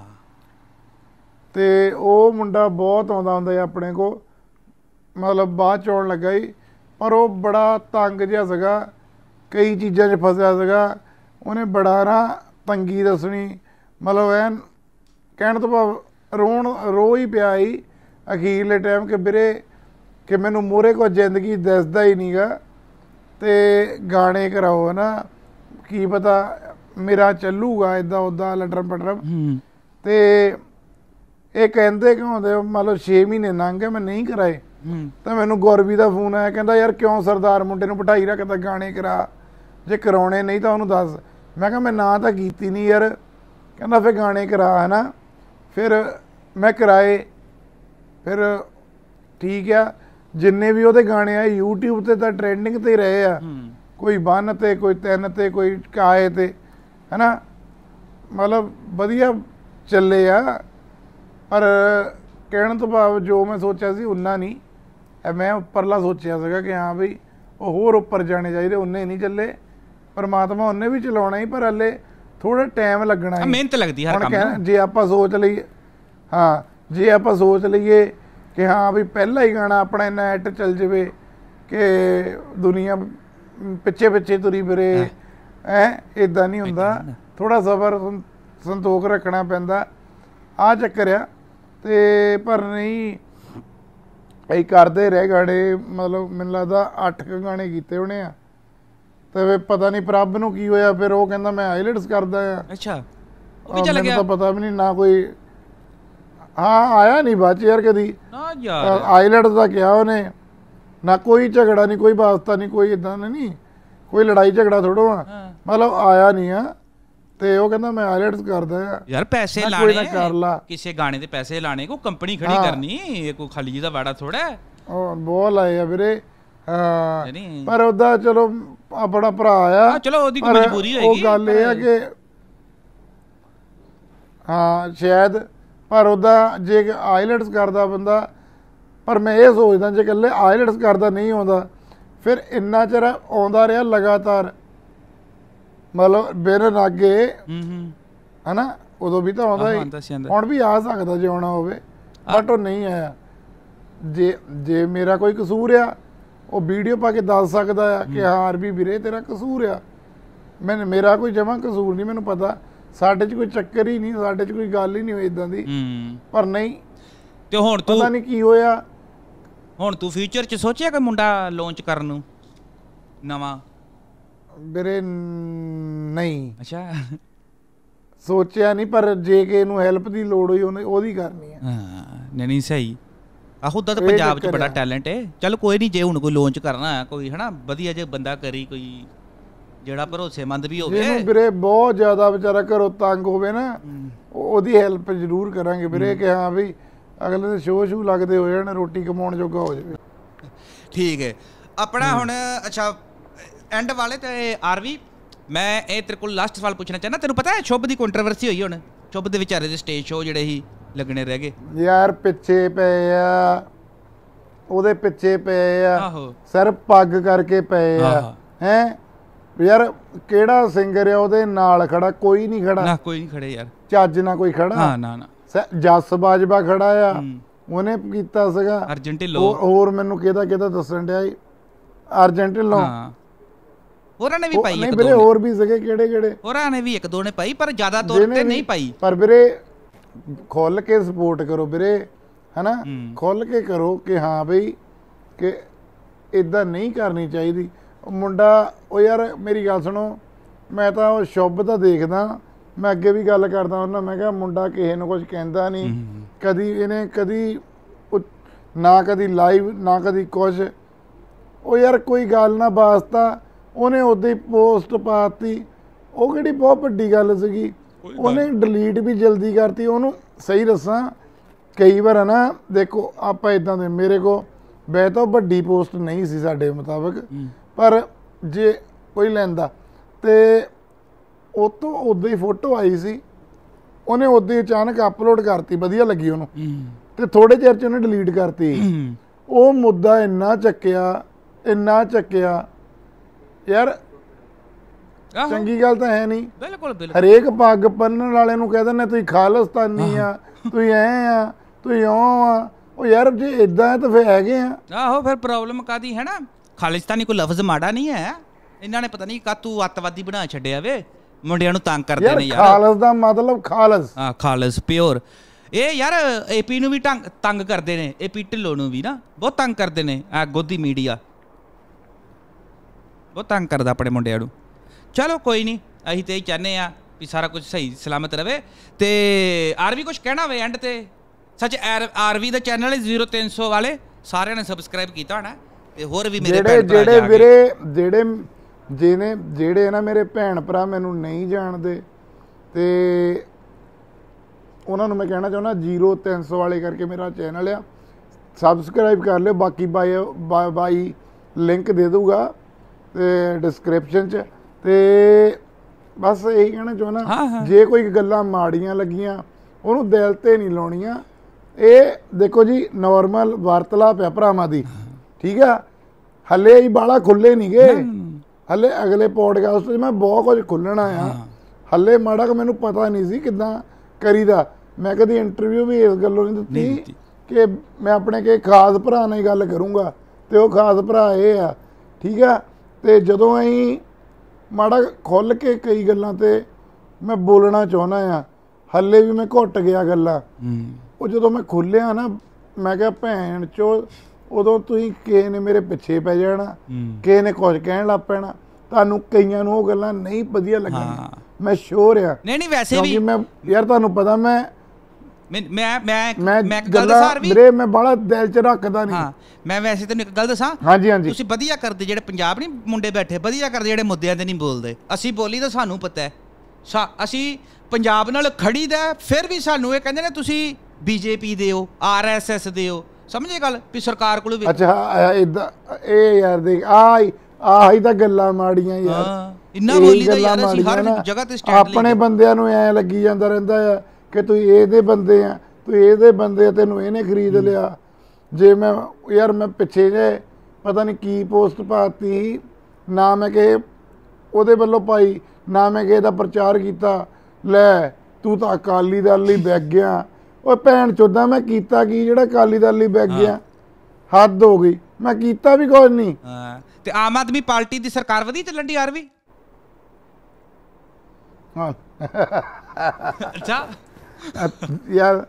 ਤੇ ਉਹ ਮੁੰਡਾ ਬਹੁਤ ਆਉਂਦਾ ਹੁੰਦਾ ਹੈ ਆਪਣੇ ਕੋ ਮਤਲਬ ਬਾਅਦ ਚ ਆਉਣ ਲੱਗਾ ਹੀ ਪਰ ਉਹ ਬੜਾ ਤੰਗ ਜਿਹਾ ਸੀਗਾ ਕਈ ਚੀਜ਼ਾਂ 'ਚ ਫਸਿਆ ਸੀਗਾ ਉਹਨੇ ਬੜਾ ਨਾ ਤੰਗੀ ਦੱਸਣੀ ਮਤਲਬ ਐ ਕਹਿਣ ਤੋਂ ਭਾਵ ਰੋਣ ਰੋ ਹੀ ਪਿਆ ਹੀ ਅਖੀਰਲੇ ਟਾਈਮ ਕਿ ਵੀਰੇ ਕਿ ਮੈਨੂੰ ਮੋਰੇ ਕੋ ਜ਼ਿੰਦਗੀ ਦੱਸਦਾ ਹੀ ਨਹੀਂਗਾ ਤੇ ਗਾਣੇ ਕਰਾਓ ਨਾ ਕੀ ਪਤਾ ਮੇਰਾ ਚੱਲੂਗਾ ਇਦਾਂ ਉਦਾਂ ਲਟਰ ਪਟਰ ਤੇ ਇਹ ਕਹਿੰਦੇ ਕਿ ਹੁੰਦੇ ਮਤਲਬ 6 ਮਹੀਨੇ ਲੰਘ ਗਏ ਮੈਂ ਨਹੀਂ ਕਰਾਏ ਤਾਂ ਮੈਨੂੰ ਗੁਰਵੀ ਦਾ ਫੋਨ ਆਇਆ ਕਹਿੰਦਾ ਯਾਰ ਕਿਉਂ ਸਰਦਾਰ ਮੁੰਡੇ ਨੂੰ ਪਟਾਈ ਰੱਖਦਾ ਗਾਣੇ ਕਰਾ ਜੇ ਕਰਾਉਣੇ ਨਹੀਂ ਤਾਂ ਉਹਨੂੰ ਦੱਸ ਮੈਂ ਕਿਹਾ ਮੈਂ ਨਾ ਤਾਂ ਕੀਤੀ ਨਹੀਂ ਯਾਰ ਕਹਿੰਦਾ ਫੇ ਗਾਣੇ ਕਰਾ ਹਨਾ ਫਿਰ ਮੈਂ ਕਰਾਏ ਫਿਰ ਠੀਕ ਆ ਜਿੰਨੇ ਵੀ ਉਹਦੇ ਗਾਣੇ ਆ YouTube ਤੇ ਤਾਂ ਟ੍ਰੈਂਡਿੰਗ ਤੇ ਰਹੇ ਆ ਕੋਈ ਬੰਨ ਤੇ ਕੋਈ ਤੈਨ ਤੇ ਕੋਈ ਕਾਏ ਤੇ ਹਨਾ ਮਤਲਬ ਵਧੀਆ ਚੱਲੇ ਆ ਪਰ ਕਹਿਣ ਤੋਂ ਭਾਵ ਜੋ ਮੈਂ ਸੋਚਿਆ ਸੀ ਉਨਾ ਨਹੀਂ ਮੈਂ ਉੱਪਰਲਾ ਸੋਚਿਆ ਸੀਗਾ ਕਿ ਹਾਂ ਭਈ ਉਹ ਹੋਰ ਉੱਪਰ ਜਾਣੇ ਚਾਹੀਦੇ ਉਹਨੇ ਨਹੀਂ ਚੱਲੇ ਪਰਮਾਤਮਾ ਉਹਨੇ ਵੀ ਚਲਾਉਣਾ ਹੀ ਪਰ ਹਲੇ ਥੋੜਾ ਟਾਈਮ ਲੱਗਣਾ ਹੈ ਮਿਹਨਤ ਲੱਗਦੀ ਹਰ ਕੰਮ ਨੂੰ ਜੇ ਆਪਾਂ ਸੋਚ ਲਈਏ ਹਾਂ ਜੇ ਆਪਾਂ ਸੋਚ ਲਈਏ ਕਿ ਹਾਂ ਵੀ ਪਹਿਲਾ ਹੀ ਗਾਣਾ ਆਪਣਾ ਨੈਟ ਚੱਲ ਜਵੇ ਕਿ ਦੁਨੀਆ ਪਿੱਛੇ ਪਿੱਛੇ ਤੁਰੀ ਫਿਰੇ ਐ ਇਦਾਂ ਨਹੀਂ ਹੁੰਦਾ ਥੋੜਾ ਜ਼ਬਰ ਸੰਤੋਖ ਰੱਖਣਾ ਪੈਂਦਾ ਆ ਚੱਕਰ ਆ ਤੇ ਪਰ ਨਹੀਂ ਇਹ ਕਰਦੇ ਰਹਿ ਗਾਣੇ ਮਤਲਬ ਮੈਨੂੰ ਲੱਗਦਾ 8 ਗਾਣੇ ਕੀਤੇ ਹੋਣੇ ਆ ਤੇ ਪਤਾ ਨਹੀਂ ਪ੍ਰਭ ਨੂੰ ਕੀ ਹੋਇਆ ਫਿਰ ਉਹ ਕਹਿੰਦਾ ਮੈਂ ਹਾਈਲਾਈਟਸ ਕਰਦਾ ਆ ਅੱਛਾ ਉਹ ਵੀ ਚੱਲ ਗਿਆ ਤਾਂ ਪਤਾ ਵੀ ਨਹੀਂ ਨਾ ਕੋਈ ਹਾਂ ਆਇਆ ਨਹੀਂ ਬਾਅਦ ਯਾਰ ਕਦੀ ਨਾ ਯਾਰ ਹਾਈਲਾਈਟਸ ਦਾ ਕਿਹਾ ਉਹਨੇ ਨਾ ਕੋਈ ਝਗੜਾ ਨਹੀਂ ਕੋਈ ਵਾਸਤਾ ਨਹੀਂ ਕੋਈ ਇਦਾਂ ਨਹੀਂ ਕੋਈ ਲੜਾਈ ਝਗੜਾ ਥੋੜੋ ਆ ਮਤਲਬ ਆਇਆ ਨਹੀਂ ਆ ਤੇ ਉਹ ਕਹਿੰਦਾ ਮੈਂ ਹਾਈਲਾਈਟਸ ਕਰਦਾ ਆ ਯਾਰ ਪੈਸੇ ਲਾਣੇ ਕਿਸੇ ਗਾਣੇ ਦੇ ਪੈਸੇ ਲਾਣੇ ਕੋ ਕੰਪਨੀ ਖੜੀ ਕਰਨੀ ਇਹ ਕੋ ਖਾਲੀ ਜਿਹਾ ਦਾ ਵਾੜਾ ਥੋੜਾ ਉਹ ਬੋਲ ਆਇਆ ਵੀਰੇ ਹਾਂ ਪਰ ਉਹਦਾ ਚਲੋ ਆਪਣਾ ਭਰਾ ਆ ਚਲੋ ਉਹਦੀ ਕੋਈ ਮਜਬੂਰੀ ਹੋਏਗੀ ਉਹ ਗੱਲ ਇਹ ਆ ਕਿ ਹਾਂ ਸ਼ਾਇਦ ਪਰ ਉਹਦਾ ਜੇ ਆਇਲਟਸ ਕਰਦਾ ਬੰਦਾ ਪਰ ਮੈਂ ਇਹ ਸੋਚਦਾ ਜੇ ਇਕੱਲੇ ਆਇਲਟਸ ਕਰਦਾ ਨਹੀਂ ਆਉਂਦਾ ਫਿਰ ਇੰਨਾ ਚਿਰ ਆਉਂਦਾ ਰਿਹਾ ਲਗਾਤਾਰ ਮਤਲਬ ਬਿਨ ਰਾਗੇ ਹੂੰ ਹੂੰ ਹਨਾ ਉਦੋਂ ਵੀ ਤਾਂ ਆਉਂਦਾ ਹੀ ਹੁਣ ਵੀ ਆ ਸਕਦਾ ਜੇ ਆਉਣਾ ਹੋਵੇ ਬਟ ਉਹ ਨਹੀਂ ਆਇਆ ਜੇ ਜੇ ਮੇਰਾ ਕੋਈ ਕਸੂਰ ਆ ਉਹ ਵੀਡੀਓ ਪਾ ਕੇ ਦੱਸ ਸਕਦਾ ਆ ਕਿ ਹਾਂ ਆਰਬੀ ਵੀਰੇ ਤੇਰਾ ਕਸੂਰ ਆ ਮੈਂ ਮੇਰਾ ਕੋਈ ਜਮਾ ਕਸੂਰ ਨਹੀਂ ਮੈਨੂੰ ਪਤਾ ਸਾਡੇ 'ਚ ਕੋਈ ਚੱਕਰ ਹੀ ਨਹੀਂ ਸਾਡੇ 'ਚ ਕੋਈ ਗੱਲ ਹੀ ਨਹੀਂ ਹੋਈ ਇਦਾਂ ਦੀ ਪਰ ਨਹੀਂ ਤੇ ਹੁਣ ਤੂੰ ਪਤਾ ਨਹੀਂ ਕੀ ਹੋਇਆ ਹੁਣ ਤੂੰ ਫਿਊਚਰ 'ਚ ਸੋਚਿਆ ਕਿ ਮੁੰਡਾ ਲਾਂਚ ਕਰਨ ਨੂੰ ਨਵਾਂ ਵੀਰੇ ਨਹੀਂ ਅੱਛਾ ਸੋਚਿਆ ਨਹੀਂ ਪਰ ਜੇ ਕੇ ਨੂੰ ਹੈਲਪ ਦੀ ਲੋੜ ਹੋਈ ਉਹਨੇ ਉਹਦੀ ਕਰਨੀ ਆ ਹਾਂ ਨਹੀਂ ਨਹੀਂ ਸਹੀ ਆ ਖੁਦ ਤਾਂ ਪੰਜਾਬ 'ਚ ਬੜਾ ਟੈਲੈਂਟ ਹੈ ਚਲ ਕੋਈ ਨਹੀਂ ਜੇ ਹੁਣ ਕੋਈ ਲਾਂਚ ਕਰਨਾ ਕੋਈ ਹਨਾ ਵਧੀਆ ਜੇ ਬੰਦਾ ਕਰੀ ਕੋਈ ਜਿਹੜਾ ਭਰੋਸੇਮੰਦ ਵੀ ਹੋਵੇ ਜਿਹਨੂੰ ਵੀਰੇ ਬਹੁਤ ਜ਼ਿਆਦਾ ਵਿਚਾਰਾ ਕਰੋ ਤੰਗ ਹੋਵੇ ਨਾ ਉਹਦੀ ਹੈਲਪ ਜ਼ਰੂਰ ਕਰਾਂਗੇ ਵੀਰੇ ਕਿ ਹਾਂ ਵੀ ਅਗਲੇ ਦੇ ਸ਼ੋਅ ਸ਼ੂ ਲੱਗਦੇ ਹੋ ਜਾਣ ਰੋਟੀ ਕਮਾਉਣ ਜੋਗਾ ਹੋ ਜਾਵੇ ਠੀਕ ਹੈ ਆਪਣਾ ਹੁਣ ਅੱਛਾ ਐਂਡ ਵਾਲੇ ਤੇ ਆਰਵੀ ਮੈਂ ਇਹ ਤੇਰੇ ਕੋਲ ਲਾਸਟ ਸਵਾਲ ਪੁੱਛਣਾ ਚਾਹਨਾ ਤੈਨੂੰ ਪਤਾ ਹੈ ਸ਼ੁਭ ਦੀ ਕੰਟਰੋਵਰਸੀ ਹੋਈ ਹੁਣ ਸ਼ੁਭ ਦੇ ਵਿਚਾਰੇ ਦੇ ਸਟੇਜ ਸ਼ੋਅ ਜਿਹੜੇ ਸੀ ਲੱਗਣੇ ਰਹਿ ਗਏ ਯਾਰ ਪਿੱਛੇ ਪਏ ਆ ਉਹਦੇ ਪਿੱਛੇ ਪਏ ਆ ਸਿਰ ਪੱਗ ਕਰਕੇ ਪਏ ਆ ਹੈ ਯਾਰ ਕਿਹੜਾ ਸਿੰਗਰ ਆ ਉਹਦੇ ਨਾਲ ਖੜਾ ਕੋਈ ਨਹੀਂ ਖੜਾ ਨਾ ਕੋਈ ਨਹੀਂ ਖੜੇ ਯਾਰ ਚੱਜ ਨਾ ਕੋਈ ਖੜਾ ਹਾਂ ਨਾ ਨਾ ਜੱਸ ਬਾਜਵਾ ਖੜਾ ਆ ਉਹਨੇ ਕੀਤਾ ਸੀਗਾ ਅਰਜਨ ਲੋ ਹੋਰ ਮੈਨੂੰ ਕਿਹਦਾ ਕਿਹਦਾ ਦੱਸਣ ਡਿਆ ਅਰਜਨ ਲੋ ਹਾਂ ਹੋਰਾਂ ਨੇ ਵੀ ਪਾਈ ਇੱਕ ਦੋ ਨਹੀਂ ਵੀਰੇ ਹੋਰ ਵੀ ਸੀਗੇ ਕਿਹੜੇ ਕਿਹੜੇ ਹੋਰਾਂ ਨੇ ਵੀ ਇੱਕ ਦੋ ਨੇ ਪਾਈ ਪਰ ਜ਼ਿਆਦਾ ਤੌਰ ਤੇ ਨਹੀਂ ਪਾਈ ਪਰ ਵੀਰੇ ਖੁੱਲ ਕੇ ਸਪੋਰਟ ਕਰੋ ਵੀਰੇ ਹਨਾ ਖੁੱਲ ਕੇ ਕਰੋ ਕਿ ਹਾਂ ਬਈ ਕਿ ਇਦਾਂ ਨਹੀਂ ਕਰਨੀ ਚਾਹੀਦੀ ਮੁੰਡਾ ਉਹ ਯਾਰ ਮੇਰੀ ਗੱਲ ਸੁਣੋ ਮੈਂ ਤਾਂ ਉਹ ਸ਼ੁੱਭ ਤਾਂ ਦੇਖਦਾ ਮੈਂ ਅੱਗੇ ਵੀ ਗੱਲ ਕਰਦਾ ਉਹਨਾਂ ਮੈਂ ਕਿਹਾ ਮੁੰਡਾ ਕਿਸੇ ਨੂੰ ਕੁਝ ਕਹਿੰਦਾ ਨਹੀਂ ਕਦੀ ਇਹਨੇ ਕਦੀ ਨਾ ਕਦੀ ਲਾਈਵ ਨਾ ਕਦੀ ਕੁਝ ਉਹ ਯਾਰ ਕੋਈ ਗੱਲ ਨਾ ਵਾਸਤਾ ਉਹਨੇ ਉਦੋਂ ਹੀ ਪੋਸਟ ਪਾਤੀ ਉਹ ਕਿਹੜੀ ਬਹੁਤ ਵੱਡੀ ਗੱਲ ਸੀਗੀ ਉਹਨੇ ਡਿਲੀਟ ਵੀ ਜਲਦੀ ਕਰਤੀ ਉਹਨੂੰ ਸਹੀ ਦੱਸਾਂ ਕਈ ਵਾਰ ਨਾ ਦੇਖੋ ਆਪਾਂ ਇਦਾਂ ਦੇ ਮੇਰੇ ਕੋ ਬੈ ਤਾਂ ਵੱਡੀ ਪੋਸਟ ਨਹੀਂ ਸੀ ਸਾਡੇ ਮੁਤਾਬਕ ਪਰ ਜੇ ਕੋਈ ਲੈਂਦਾ ਤੇ ਉਹ ਤੋਂ ਉਦੋਂ ਹੀ ਫੋਟੋ ਆਈ ਸੀ ਉਹਨੇ ਉਦੋਂ ਹੀ ਅਚਾਨਕ ਅਪਲੋਡ ਕਰਤੀ ਵਧੀਆ ਲੱਗੀ ਉਹਨੂੰ ਤੇ ਥੋੜੇ ਚਿਰ ਚ ਉਹਨੇ ਡਿਲੀਟ ਕਰਤੀ ਉਹ ਮੁੱਦਾ ਇੰਨਾ ਚੱਕਿਆ ਇੰਨਾ ਚੱਕਿਆ ਯਾਰ ਚੰਗੀ ਗੱਲ ਤਾਂ ਹੈ ਨਹੀਂ ਬਿਲਕੁਲ ਬਿਲਕੁਲ ਹਰੇਕ ਪੱਗ ਪੰਨਣ ਵਾਲੇ ਨੂੰ ਕਹਿ ਦਿੰਦੇ ਤੁਸੀਂ ਖਾਲਸਤਾਨੀ ਆ ਤੁਸੀਂ ਐ ਆ ਤੁਸੀਂ ਓ ਆ ਉਹ ਯਾਰ ਜੇ ਇਦਾਂ ਹੈ ਤਾਂ ਫੇ ਹੈਗੇ ਆ ਆਹੋ ਫਿਰ ਪ੍ਰੋਬਲਮ ਕਾਦੀ ਹੈ ਨਾ ਖਾਲਸਤਾਨੀ ਕੋਈ ਲਫ਼ਜ਼ ਮਾੜਾ ਨਹੀਂ ਹੈ ਇਹਨਾਂ ਨੇ ਪਤਾ ਨਹੀਂ ਕਾਤੂ ਅੱਤਵਾਦੀ ਬਣਾ ਛੱਡਿਆ ਵੇ ਮੁੰਡਿਆਂ ਨੂੰ ਤੰਗ ਕਰਦੇ ਨੇ ਯਾਰ ਖਾਲਸ ਦਾ ਮਤਲਬ ਖਾਲਸ ਹਾਂ ਖਾਲਸ ਪਿਓਰ ਇਹ ਯਾਰ ਏਪੀ ਨੂੰ ਵੀ ਤੰਗ ਕਰਦੇ ਨੇ ਏਪੀ ਢਿੱਲੋਂ ਨੂੰ ਵੀ ਨਾ ਬਹੁਤ ਤੰਗ ਕਰਦੇ ਨੇ ਆ ਗੋਦੀ ਮੀਡੀਆ ਬਹੁਤ ਤੰਗ ਕਰਦਾ ਆਪਣੇ ਮੁੰਡਿਆਂ ਨੂੰ ਚਲੋ ਕੋਈ ਨਹੀਂ ਅਸੀਂ ਤੇ ਹੀ ਚਾਹਨੇ ਆ ਵੀ ਸਾਰਾ ਕੁਝ ਸਹੀ ਸਲਾਮਤ ਰਵੇ ਤੇ ਆਰਵੀ ਕੁਝ ਕਹਿਣਾ ਹੋਵੇ ਐਂਡ ਤੇ ਸੱਚ ਆਰਵੀ ਦਾ ਚੈਨਲ ਹੈ 0300 ਵਾਲੇ ਸਾਰਿਆਂ ਨੇ ਸਬਸਕ੍ਰਾਈਬ ਕੀਤਾ ਹੋਣਾ ਤੇ ਹੋਰ ਵੀ ਮੇਰੇ ਭੈਣ ਭਰਾ ਜਿਹੜੇ ਵੀਰੇ ਜਿਹੜੇ ਜਿਹਨੇ ਜਿਹੜੇ ਨਾ ਮੇਰੇ ਭੈਣ ਭਰਾ ਮੈਨੂੰ ਨਹੀਂ ਜਾਣਦੇ ਤੇ ਉਹਨਾਂ ਨੂੰ ਮੈਂ ਕਹਿਣਾ ਚਾਹੁੰਦਾ 0300 ਵਾਲੇ ਕਰਕੇ ਮੇਰਾ ਚੈਨਲ ਆ ਸਬਸਕ੍ਰਾਈਬ ਕਰ ਲਿਓ ਬਾਕੀ ਬਾਈ ਬਾਈ ਲਿੰਕ ਦੇ ਦੂਗਾ ਤੇ ਡਿਸਕ੍ਰਿਪਸ਼ਨ 'ਚ ਤੇ ਬਸ ਇਹੀ ਕਹਿਣਾ ਚਾਹਣਾ ਜੇ ਕੋਈ ਗੱਲਾਂ ਮਾੜੀਆਂ ਲੱਗੀਆਂ ਉਹਨੂੰ ਦਿਲ ਤੇ ਨਹੀਂ ਲਾਉਣੀਆਂ ਇਹ ਦੇਖੋ ਜੀ ਨਾਰਮਲ ਵਾਰਤਲਾਪ ਹੈ ਭਰਾਵਾਂ ਦੀ ਠੀਕ ਆ ਹੱਲੇ ਹੀ ਬਾਲਾ ਖੁੱਲੇ ਨਹੀਂਗੇ ਹੱਲੇ ਅਗਲੇ ਪੋਡਕਾਸਟ 'ਚ ਮੈਂ ਬਹੁਤ ਕੁਝ ਖੁੱਲਣਾ ਆ ਹੱਲੇ ਮਾੜਾ ਕਿ ਮੈਨੂੰ ਪਤਾ ਨਹੀਂ ਸੀ ਕਿਦਾਂ ਕਰੀਦਾ ਮੈਂ ਕਦੀ ਇੰਟਰਵਿਊ ਵੀ ਇਸ ਗੱਲੋਂ ਨਹੀਂ ਦਿੱਤੀ ਕਿ ਮੈਂ ਆਪਣੇ ਕੇ ਖਾਸ ਭਰਾ ਨਾਲ ਗੱਲ ਕਰੂੰਗਾ ਤੇ ਉਹ ਖਾਸ ਭਰਾ ਇਹ ਆ ਠੀਕ ਆ ਤੇ ਜਦੋਂ ਅਸੀਂ ਮਾੜਾ ਖੁੱਲ ਕੇ ਕਈ ਗੱਲਾਂ ਤੇ ਮੈਂ ਬੋਲਣਾ ਚਾਹੁੰਦਾ ਆ ਹੱਲੇ ਵੀ ਮੈਂ ਘੁੱਟ ਗਿਆ ਗੱਲਾਂ ਉਹ ਜਦੋਂ ਮੈਂ ਖੁੱਲਿਆ ਨਾ ਮੈਂ ਕਿਹਾ ਭੈਣ ਚੋ ਉਦੋਂ ਤੁਸੀਂ ਕੇ ਨੇ ਮੇਰੇ ਪਿੱਛੇ ਪੈ ਜਾਣਾ ਕੇ ਨੇ ਕੁਝ ਕਹਿਣ ਲੱਗ ਪੈਣਾ ਤੁਹਾਨੂੰ ਕਈਆਂ ਨੂੰ ਉਹ ਗੱਲਾਂ ਨਹੀਂ ਵਧੀਆ ਲੱਗਣਗੀਆਂ ਮੈਂ ਸ਼ੋਰ ਆ ਨਹੀਂ ਨਹੀਂ ਵੈਸੇ ਵੀ ਮੈਂ ਯਾਰ ਤੁਹਾਨੂੰ ਪਤਾ ਮੈਂ ਮੈਂ ਮੈਂ ਮੈਂ ਗੱਲ ਦੱਸਾਂ ਵੀ ਮੇਰੇ ਮੈਂ ਬੜਾ ਦਿਲ ਚ ਰੱਖਦਾ ਨਹੀਂ ਹਾਂ ਮੈਂ ਵੈਸੇ ਤੈਨੂੰ ਇੱਕ ਗੱਲ ਦੱਸਾਂ ਹਾਂਜੀ ਹਾਂਜੀ ਤੁਸੀਂ ਵਧੀਆ ਕਰਦੇ ਜਿਹੜੇ ਪੰਜਾਬ ਨਹੀਂ ਮੁੰਡੇ ਬੈਠੇ ਵਧੀਆ ਕਰਦੇ ਜਿਹੜੇ ਮੁੱਦਿਆਂ ਤੇ ਨਹੀਂ ਬੋਲਦੇ ਅਸੀਂ ਬੋਲੀ ਤਾਂ ਸਾਨੂੰ ਪਤਾ ਹੈ ਅਸੀਂ ਪੰਜਾਬ ਨਾਲ ਖੜੀਦਾ ਫਿਰ ਵੀ ਸਾਨੂੰ ਇਹ ਕਹਿੰਦੇ ਨੇ ਤੁਸੀਂ ਬੀਜੇਪੀ ਦੇ ਹੋ ਆਰਐਸਐਸ ਦੇ ਹੋ ਸਮਝੇ ਗੱਲ ਵੀ ਸਰਕਾਰ ਕੋਲ ਵੀ ਅੱਛਾ ਇਦਾਂ ਇਹ ਯਾਰ ਦੇਖ ਆ ਆਹੀ ਤਾਂ ਗੱਲਾਂ ਮਾੜੀਆਂ ਯਾਰ ਇੰਨਾ ਬੋਲੀ ਤਾਂ ਯਾਰ ਅਸੀਂ ਹਰ ਜਗ੍ਹਾ ਤੇ ਸਟੈਂਡ ਲਈ ਆਪਣੇ ਬੰਦਿਆਂ ਨੂੰ ਐ ਲੱਗੀ ਜਾਂਦਾ ਰਹਿੰਦਾ ਆ ਕਿ ਤੂੰ ਇਹਦੇ ਬੰਦੇ ਆ ਤੂੰ ਇਹਦੇ ਬੰਦੇ ਤੈਨੂੰ ਇਹਨੇ ਖਰੀਦ ਲਿਆ ਜੇ ਮੈਂ ਯਾਰ ਮੈਂ ਪਿੱਛੇ ਜੇ ਪਤਾ ਨਹੀਂ ਕੀ ਪੋਸਟ ਪਾਤੀ ਨਾ ਮੈਂ ਕਿ ਉਹਦੇ ਵੱਲੋਂ ਪਾਈ ਨਾ ਮੈਂ ਕਿ ਦਾ ਪ੍ਰਚਾਰ ਕੀਤਾ ਲੈ ਤੂੰ ਤਾਂ ਅਕਾਲੀ ਦਲ ਲਈ ਬੈਗ ਗਿਆ ਓਏ ਭੈਣ ਚੋਦਾ ਮੈਂ ਕੀਤਾ ਕੀ ਜਿਹੜਾ ਅਕਾਲੀ ਦਲ ਲਈ ਬੈਗ ਗਿਆ ਹੱਦ ਹੋ ਗਈ ਮੈਂ ਕੀਤਾ ਵੀ ਕੁਝ ਨਹੀਂ ਹਾਂ ਤੇ ਆਮ ਆਦਮੀ ਪਾਰਟੀ ਦੀ ਸਰਕਾਰ ਵਧੀ ਚੱਲਣ ਦੀ ਆਰ ਵੀ ਹਾਂ ਅੱਛਾ ਯਾਰ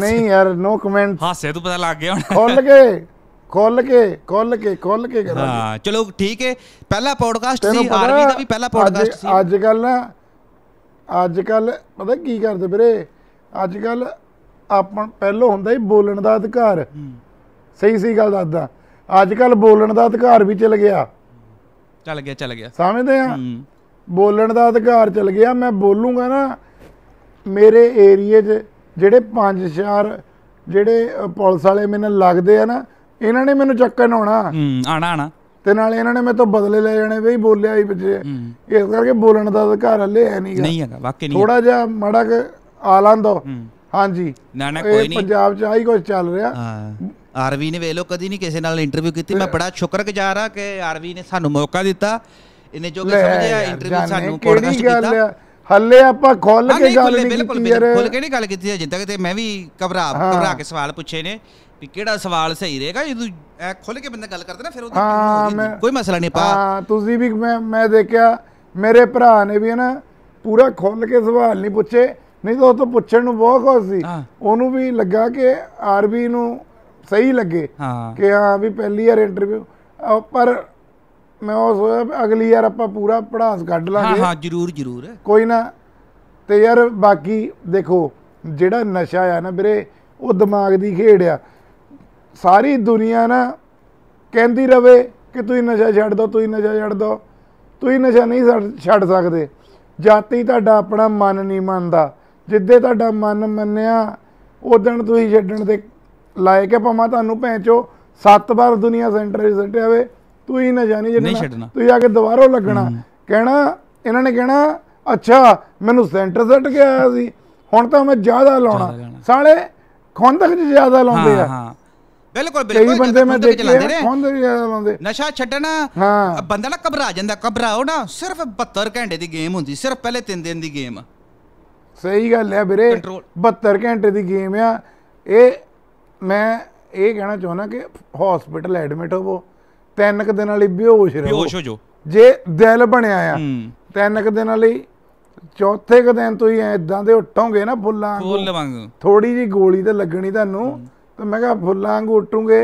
ਨਹੀਂ ਯਾਰ ਨੋ ਕਮੈਂਟ ਹਾਸੇ ਤੋਂ ਪਤਾ ਲੱਗ ਗਿਆ ਹੁਣ ਖੁੱਲ ਕੇ ਖੁੱਲ ਕੇ ਖੁੱਲ ਕੇ ਖੁੱਲ ਕੇ ਕਰਾਂਗੇ ਹਾਂ ਚਲੋ ਠੀਕ ਹੈ ਪਹਿਲਾ ਪੋਡਕਾਸਟ ਸੀ ਆਰਮੀ ਦਾ ਵੀ ਪਹਿਲਾ ਪੋਡਕਾਸਟ ਸੀ ਅੱਜ ਕੱਲ ਨਾ ਅੱਜ ਕੱਲ ਪਤਾ ਕੀ ਕਰਦੇ ਵੀਰੇ ਅੱਜ ਕੱਲ ਆਪਾਂ ਪਹਿਲੋਂ ਹੁੰਦਾ ਹੀ ਬੋਲਣ ਦਾ ਅਧਿਕਾਰ ਸਹੀ ਸਹੀ ਗੱਲ ਦੱਸਦਾ ਅੱਜ ਕੱਲ ਬੋਲਣ ਦਾ ਅਧਿਕਾਰ ਵੀ ਚਲ ਗਿਆ ਚਲ ਗਿਆ ਚਲ ਗਿਆ ਸਮਝਦੇ ਆ ਬੋਲਣ ਦਾ ਅਧਿਕਾਰ ਚਲ ਗਿਆ ਮੈਂ ਬੋਲੂਗਾ ਨਾ ਮੇਰੇ ਏਰੀਏ 'ਚ ਜਿਹੜੇ ਪੰਜ ਚਾਰ ਜਿਹੜੇ ਪੁਲਿਸ ਵਾਲੇ ਮੈਨੂੰ ਲੱਗਦੇ ਆ ਨਾ ਇਹਨਾਂ ਨੇ ਮੈਨੂੰ ਚੱਕਣ ਆਉਣਾ ਹੂੰ ਆਣਾ ਆਣਾ ਤੇ ਨਾਲ ਇਹਨਾਂ ਨੇ ਮੈਨੂੰ ਬਦਲੇ ਲੈ ਜਾਣੇ ਬਈ ਬੋਲਿਆ ਹੀ ਬੱਚੇ ਇਸ ਕਰਕੇ ਬੋਲਣ ਦਾ ਅਧਿਕਾਰ ਹੱਲੇ ਹੈ ਨਹੀਂਗਾ ਨਹੀਂ ਹੈਗਾ ਵਾਕਈ ਨਹੀਂ ਥੋੜਾ ਜਿਹਾ ਮਾੜਾ ਆ ਲਾਂਦੋ ਹਾਂਜੀ ਨਾ ਨਾ ਕੋਈ ਨਹੀਂ ਪੰਜਾਬ 'ਚ ਆਈ ਕੁਝ ਚੱਲ ਰਿਹਾ ਹਾਂ ਆਰਵੀ ਨੇ ਲੋ ਕਦੀ ਨਹੀਂ ਕਿਸੇ ਨਾਲ ਇੰਟਰਵਿਊ ਕੀਤੀ ਮੈਂ ਬੜਾ ਸ਼ੁਕਰਗੁਜ਼ਾਰ ਆ ਕਿ ਆਰਵੀ ਨੇ ਸਾਨੂੰ ਮੌਕਾ ਦਿੱਤਾ ਇਹਨੇ ਜੋ ਕਿ ਸਮਝਿਆ ਇੰਟਰਵਿਊ ਸਾਨੂੰ ਪੋਡਕਾਸਟ ਕੀਤਾ ਹੱਲੇ ਆਪਾਂ ਖੁੱਲ ਕੇ ਗੱਲ ਨਹੀਂ ਕੀਤੀ ਯਾਰ ਖੁੱਲ ਕੇ ਨਹੀਂ ਗੱਲ ਕੀਤੀ ਜਿੰਦ ਤੱਕ ਤੇ ਮੈਂ ਵੀ ਘਬਰਾ ਘਬਰਾ ਕੇ ਸਵਾਲ ਪੁੱਛੇ ਨੇ ਵੀ ਕਿਹੜਾ ਸਵਾਲ ਸਹੀ ਰਹੇਗਾ ਜੇ ਤੂੰ ਖੁੱਲ ਕੇ ਬੰਦਾ ਗੱਲ ਕਰਦਾ ਨਾ ਫਿਰ ਉਹ ਕੋਈ ਮਸਲਾ ਨਹੀਂ ਪਾ ਹਾਂ ਤੁਸੀਂ ਵੀ ਮੈਂ ਮੈਂ ਦੇਖਿਆ ਮੇਰੇ ਭਰਾ ਨੇ ਵੀ ਨਾ ਪੂਰਾ ਖੁੱਲ ਕੇ ਸਵਾਲ ਨਹੀਂ ਪੁੱਛੇ ਨਹੀਂ ਤਾਂ ਉਹ ਤਾਂ ਪੁੱਛਣ ਨੂੰ ਬਹੁਤ ਕੁਝ ਸੀ ਉਹਨੂੰ ਵੀ ਲੱਗਾ ਕਿ ਆਰਬੀ ਨੂੰ ਸਹੀ ਲੱਗੇ ਕਿ ਹਾਂ ਵੀ ਪਹਿਲੀ ਵਾਰ ਇੰਟਰਵਿਊ ਪਰ ਮੈਂ ਉਹ ਅਗਲੀ ਯਾਰ ਆਪਾਂ ਪੂਰਾ ਪੜਾਸ ਕੱਢ ਲਾਂਗੇ ਹਾਂ ਹਾਂ ਜਰੂਰ ਜਰੂਰ ਕੋਈ ਨਾ ਤੇ ਯਾਰ ਬਾਕੀ ਦੇਖੋ ਜਿਹੜਾ ਨਸ਼ਾ ਆ ਨਾ ਵੀਰੇ ਉਹ ਦਿਮਾਗ ਦੀ ਖੇਡ ਆ ਸਾਰੀ ਦੁਨੀਆ ਨਾ ਕਹਿੰਦੀ ਰਵੇ ਕਿ ਤੂੰ ਨਸ਼ਾ ਛੱਡ ਦੋ ਤੂੰ ਨਸ਼ਾ ਛੱਡ ਦੋ ਤੂੰ ਨਸ਼ਾ ਨਹੀਂ ਛੱਡ ਸਕਦੇ ਜਾਤੀ ਤੁਹਾਡਾ ਆਪਣਾ ਮਨ ਨਹੀਂ ਮੰਨਦਾ ਜਿੱਦੇ ਤੁਹਾਡਾ ਮਨ ਮੰਨਿਆ ਉਦੋਂ ਤੁਸੀਂ ਛੱਡਣ ਦੇ ਲਾਇਕ ਹੈ ਭਾਵੇਂ ਤੁਹਾਨੂੰ ਭੈਂਚੋ ਸੱਤ ਵਾਰ ਦੁਨੀਆ ਸੈਂਟਰ ਰਿਜ਼ਲਟ ਆਵੇ ਤੂੰ ਹੀ ਨਾ ਜਾਣੀ ਛੱਡਣਾ ਤੂੰ ਆ ਕੇ ਦੁਬਾਰਾ ਲੱਗਣਾ ਕਹਿਣਾ ਇਹਨਾਂ ਨੇ ਕਹਿਣਾ ਅੱਛਾ ਮੈਨੂੰ ਸੈਂਟਰ ਸੱਟ ਕੇ ਆਇਆ ਸੀ ਹੁਣ ਤਾਂ ਮੈਂ ਜ਼ਿਆਦਾ ਲਾਉਣਾ ਸਾਲੇ ਖੁੰਦਕ ਚ ਜ਼ਿਆਦਾ ਲਾਉਂਦੇ ਆ ਹਾਂ ਬਿਲਕੁਲ ਬਿਲਕੁਲ ਕਈ ਬੰਦੇ ਮੈਂ ਦੇਖੇ ਨੇ ਖੁੰਦਕ ਜ਼ਿਆਦਾ ਲਾਉਂਦੇ ਨਸ਼ਾ ਛੱਡਣਾ ਬੰਦਾ ਨਾ ਘਬਰਾ ਜਾਂਦਾ ਘਬਰਾਓ ਨਾ ਸਿਰਫ 72 ਘੰਟੇ ਦੀ ਗੇਮ ਹੁੰਦੀ ਸਿਰਫ ਪਹਿਲੇ 3 ਦਿਨ ਦੀ ਗੇਮ ਸਹੀ ਗੱਲ ਹੈ ਵੀਰੇ 72 ਘੰਟੇ ਦੀ ਗੇਮ ਆ ਇਹ ਮੈਂ ਇਹ ਕਹਿਣਾ ਚਾਹੁੰਦਾ ਕਿ ਹਸਪੀਟਲ ਐਡਮਿਟ ਹੋਵੋ ਤਿੰਨ ਕ ਦਿਨਾਂ ਲਈ ਬੇਹੋਸ਼ ਰਹੋ ਬੇਹੋਸ਼ ਹੋ ਜੋ ਜੇ ਦਿਲ ਬਣਿਆ ਆ ਤਿੰਨ ਕ ਦਿਨਾਂ ਲਈ ਚੌਥੇ ਕ ਦਿਨ ਐ ਐਦਾਂ ਦੇ ਉੱਠੋਗੇ ਨਾ ਫੁੱਲਾਂ ਫੁੱਲ ਵਾਂਗ ਥੋੜੀ ਜੀ ਗੋਲੀ ਤੇ ਲੱਗਣੀ ਤੁਹਾਨੂੰ ਤੇ ਮੈਂ ਕਿਹਾ ਫੁੱਲਾਂ ਵਾਂਗ ਉੱਟੂਗੇ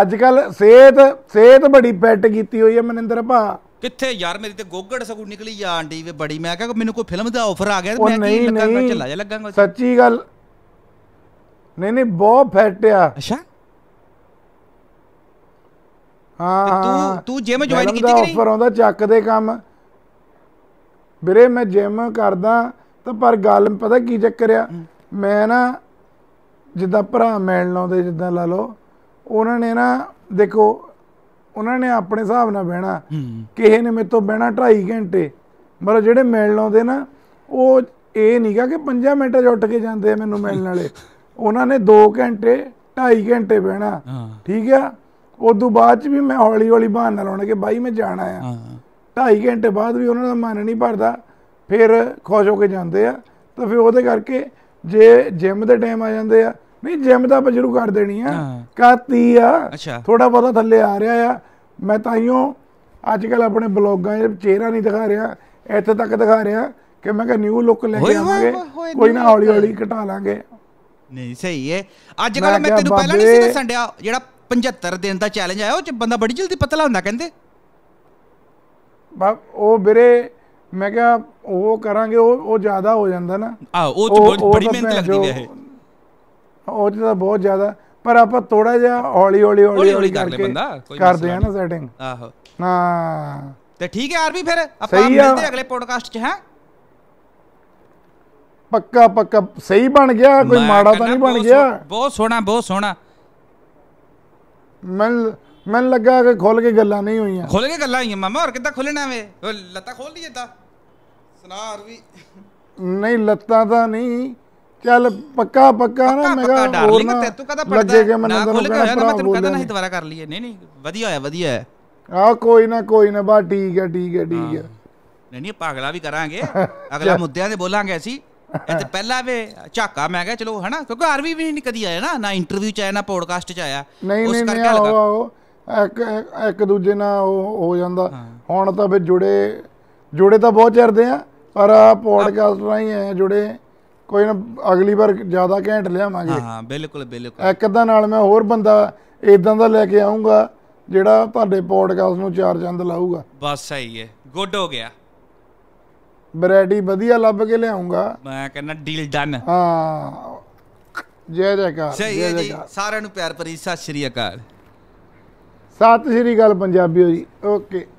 ਅੱਜ ਕੱਲ ਸਿਹਤ ਸਿਹਤ ਬੜੀ ਪੈਟ ਕੀਤੀ ਹੋਈ ਹੈ ਮਨਿੰਦਰ ਭਾ ਕਿੱਥੇ ਯਾਰ ਮੇਰੀ ਤੇ ਗੋਗੜ ਸਗੂ ਨਿਕਲੀ ਜਾਂ ਆਂਟੀ ਵੇ ਬੜੀ ਮੈਂ ਕਿਹਾ ਮੈਨੂੰ ਕੋਈ ਫਿਲਮ ਦਾ ਆਫਰ ਆ ਗਿਆ ਤੇ ਮੈਂ ਕੀ ਲੱਗਾ ਚੱਲਾ ਜਾ ਲੱਗਾਂਗਾ ਸੱਚੀ ਗੱਲ ਨਹੀਂ ਨਹੀਂ ਬਹੁਤ ਫੈਟ ਆ ਅੱਛਾ ਹਾਂ ਤੂੰ ਤੂੰ ਜਿਮ ਜੁਆਇਨ ਕੀਤੀ ਕਿ ਨਹੀਂ ਆਫਰ ਆਉਂਦਾ ਚੱਕ ਦੇ ਕੰਮ ਵੀਰੇ ਮੈਂ ਜਿਮ ਕਰਦਾ ਤਾਂ ਪਰ ਗੱਲ ਪਤਾ ਕੀ ਚੱਕਰ ਆ ਮੈਂ ਨਾ ਜਿੱਦਾਂ ਭਰਾ ਮੈਲ ਲਾਉਂਦੇ ਜਿੱਦਾਂ ਲਾ ਲਓ ਉਹਨਾਂ ਨੇ ਨਾ ਦੇਖੋ ਉਹਨਾਂ ਨੇ ਆਪਣੇ ਹਿਸਾਬ ਨਾਲ ਬਹਿਣਾ ਕਿਸੇ ਨੇ ਮੇਰੇ ਤੋਂ ਬਹਿਣਾ 2.5 ਘੰਟੇ ਮਤਲਬ ਜਿਹੜੇ ਮਿਲਣ ਲਾਉਂਦੇ ਨਾ ਉਹ ਇਹ ਨਹੀਂਗਾ ਕਿ 5 ਮਿੰਟਾਂ 'ਚ ਉੱਠ ਕੇ ਜਾਂਦੇ ਮੈਨੂੰ ਮਿਲਣ ਵਾਲੇ *laughs* ਉਹਨਾਂ ਨੇ 2 ਘੰਟੇ 2.5 ਘੰਟੇ ਬਹਿਣਾ ਠੀਕ ਆ ਉਦੋਂ ਬਾਅਦ ਚ ਵੀ ਮੈਂ ਹੌਲੀ ਹੌਲੀ ਬਹਾਨਾ ਲਾਉਣਾ ਕਿ ਬਾਈ ਮੈਂ ਜਾਣਾ ਆ 2.5 ਘੰਟੇ ਬਾਅਦ ਵੀ ਉਹਨਾਂ ਦਾ ਮਨ ਨਹੀਂ ਭਰਦਾ ਫਿਰ ਖੁਸ਼ ਹੋ ਕੇ ਜਾਂਦੇ ਆ ਤਾਂ ਫਿਰ ਉਹਦੇ ਕਰਕੇ ਜੇ ਜਿਮ ਦੇ ਟਾਈਮ ਆ ਜਾਂਦੇ ਆ ਨਹੀਂ ਜਿਮ ਦਾ ਆਪਾਂ ਸ਼ੁਰੂ ਕਰ ਦੇਣੀ ਆ ਕਾਤੀ ਆ ਥੋੜਾ ਬਹੁਤਾ ਥੱਲੇ ਆ ਰਿਹਾ ਆ ਮੈਂ ਤਾਈਓ ਅੱਜ ਕੱਲ ਆਪਣੇ ਬਲੌਗਾਂ 'ਚ ਚਿਹਰਾ ਨਹੀਂ ਦਿਖਾ ਰਿਹਾ ਇੱਥੇ ਤੱਕ ਦਿਖਾ ਰਿਹਾ ਕਿ ਮੈਂ ਕਿਹਾ ਨਿਊ ਲੁੱਕ ਲੈ ਕੇ ਆਵਾਂਗੇ ਕੋਈ ਨਾ ਹੌਲੀ ਹੌਲੀ ਘਟਾ ਲਾਂਗੇ ਨਹੀਂ ਸਹੀ ਹੈ ਅੱਜ ਕੱਲ ਮੈਂ ਤੈਨੂੰ ਪਹਿਲਾਂ ਨਹੀਂ ਸੀ ਦੱਸਣ ਡਿਆ ਜਿਹੜਾ 75 ਦਿਨ ਦਾ ਚੈਲੰਜ ਆਇਆ ਉਹ ਚ ਬੰਦਾ ਬੜੀ ਜਲਦੀ ਪਤਲਾ ਹੁੰਦਾ ਕਹਿੰਦੇ ਬਾ ਉਹ ਵੀਰੇ ਮੈਂ ਕਿਹਾ ਉਹ ਕਰਾਂਗੇ ਉਹ ਉਹ ਜ਼ਿਆਦਾ ਹੋ ਜਾਂਦਾ ਨਾ ਆ ਉਹ ਚ ਬੜੀ ਮਿਹਨਤ ਲੱਗਦੀ ਹੈ ਇਹ ਉਹ ਤਾਂ ਬਹੁਤ ਜ਼ਿਆਦਾ ਪਰ ਆਪਾਂ ਥੋੜਾ ਜਿਹਾ ਹੌਲੀ ਹੌਲੀ ਹੌਲੀ ਹੌਲੀ ਕਰ ਲੈ ਬੰਦਾ ਕੋਈ ਕਰਦੇ ਆ ਨਾ ਸੈਟਿੰਗ ਆਹੋ ਹਾਂ ਤੇ ਠੀਕ ਹੈ ਵੀ ਫਿਰ ਆਪਾਂ ਮਿਲਦੇ ਅਗਲੇ ਪੋਡਕਾਸਟ 'ਚ ਹੈ ਪੱਕਾ ਪੱਕਾ ਸਹੀ ਬਣ ਗਿਆ ਕੋਈ ਮਾੜਾ ਤਾਂ ਨਹੀਂ ਬਣ ਗਿਆ ਬਹੁਤ ਸੋਹਣਾ ਬਹੁਤ ਸੋਹਣਾ ਮੈਂ ਮੈਂ ਲੱਗਾ ਕਿ ਖੁੱਲ ਕੇ ਗੱਲਾਂ ਨਹੀਂ ਹੋਈਆਂ ਖੁੱਲ ਕੇ ਗੱਲਾਂ ਹੋਈਆਂ ਮਾਮਾ ਹੋਰ ਕਿੱਦਾਂ ਖੁੱਲਣਾ ਵੇ ਲੱਤਾਂ ਖੋਲ ਲਈ ਇਦਾਂ ਸੁਣਾ ਵੀ ਨਹੀਂ ਲੱਤਾਂ ਤਾਂ ਨਹੀਂ ਚੱਲ ਪੱਕਾ ਪੱਕਾ ਨਾ ਮੈਂ ਕਹਾਂ ਹੋਰ ਤੇ ਤੂੰ ਕਦਾ ਪੜਦਾ ਲੱਗੇ ਮੈਂ ਤੈਨੂੰ ਕਹਿਣਾ ਮੈਂ ਤੈਨੂੰ ਕਹਦਾ ਨਹੀਂ ਦੁਬਾਰਾ ਕਰ ਲਈਏ ਨਹੀਂ ਨਹੀਂ ਵਧੀਆ ਹੋਇਆ ਵਧੀਆ ਹੈ ਆ ਕੋਈ ਨਾ ਕੋਈ ਨਾ ਬਾ ਠੀਕ ਹੈ ਠੀਕ ਹੈ ਠੀਕ ਹੈ ਨਹੀਂ ਨਹੀਂ ਪਾਗਲਾ ਵੀ ਕਰਾਂਗੇ ਅਗਲਾ ਮੁੱਦਿਆਂ ਤੇ ਬੋਲਾਂਗੇ ਅਸੀਂ ਇਹ ਤੇ ਪਹਿਲਾ ਵੇ ਝਾਕਾ ਮੈਂ ਕਿਹਾ ਚਲੋ ਹਨਾ ਕਿਉਂਕਿ ਆਰਵੀ ਵੀ ਨਹੀਂ ਕਦੀ ਆਇਆ ਨਾ ਨਾ ਇੰਟਰਵਿਊ ਚ ਆਇਆ ਨਾ ਪੋਡਕਾਸਟ ਚ ਆਇਆ ਉਸ ਕਰਕੇ ਲਗਾ ਇੱਕ ਇੱਕ ਦੂਜੇ ਨਾਲ ਉਹ ਹੋ ਜਾਂਦਾ ਹੁਣ ਤਾਂ ਫੇ ਜੁੜੇ ਜੁੜੇ ਤਾਂ ਬਹੁਤ ਚਿਰਦੇ ਆ ਪਰ ਪੋਡਕਾਸਟ ਰਾਹੀਂ ਆ ਜੁੜੇ ਕੋਈ ਨਾ ਅਗਲੀ ਵਾਰ ਜ਼ਿਆਦਾ ਘੈਂਟ ਲਿਆਵਾਂਗੇ ਹਾਂ ਹਾਂ ਬਿਲਕੁਲ ਬਿਲਕੁਲ ਇੱਕ ਦਾ ਨਾਲ ਮੈਂ ਹੋਰ ਬੰਦਾ ਇਦਾਂ ਦਾ ਲੈ ਕੇ ਆਉਂਗਾ ਜਿਹੜਾ ਤੁਹਾਡੇ ਪੋਡਕਾਸਟ ਨੂੰ ਚਾਰ ਚੰਦ ਲਾਊਗਾ ਬਸ ਸਹੀ ਹੈ ਗੁੱਡ ਹੋ ਗਿਆ ਵੈਰਾਈਟੀ ਵਧੀਆ ਲੱਭ ਕੇ ਲਿਆਉਂਗਾ ਮੈਂ ਕਹਿੰਦਾ ਡੀਲ ਡਨ ਹਾਂ ਜੈ ਜੈਕਾਰ ਸਹੀ ਹੈ ਜੀ ਸਾਰਿਆਂ ਨੂੰ ਪਿਆਰ ਭਰੀ ਸਤਿ ਸ਼੍ਰੀ ਅਕਾਲ ਸਤਿ ਸ਼੍ਰੀ ਅਕਾਲ ਪੰਜਾਬੀਓ ਜੀ ਓਕੇ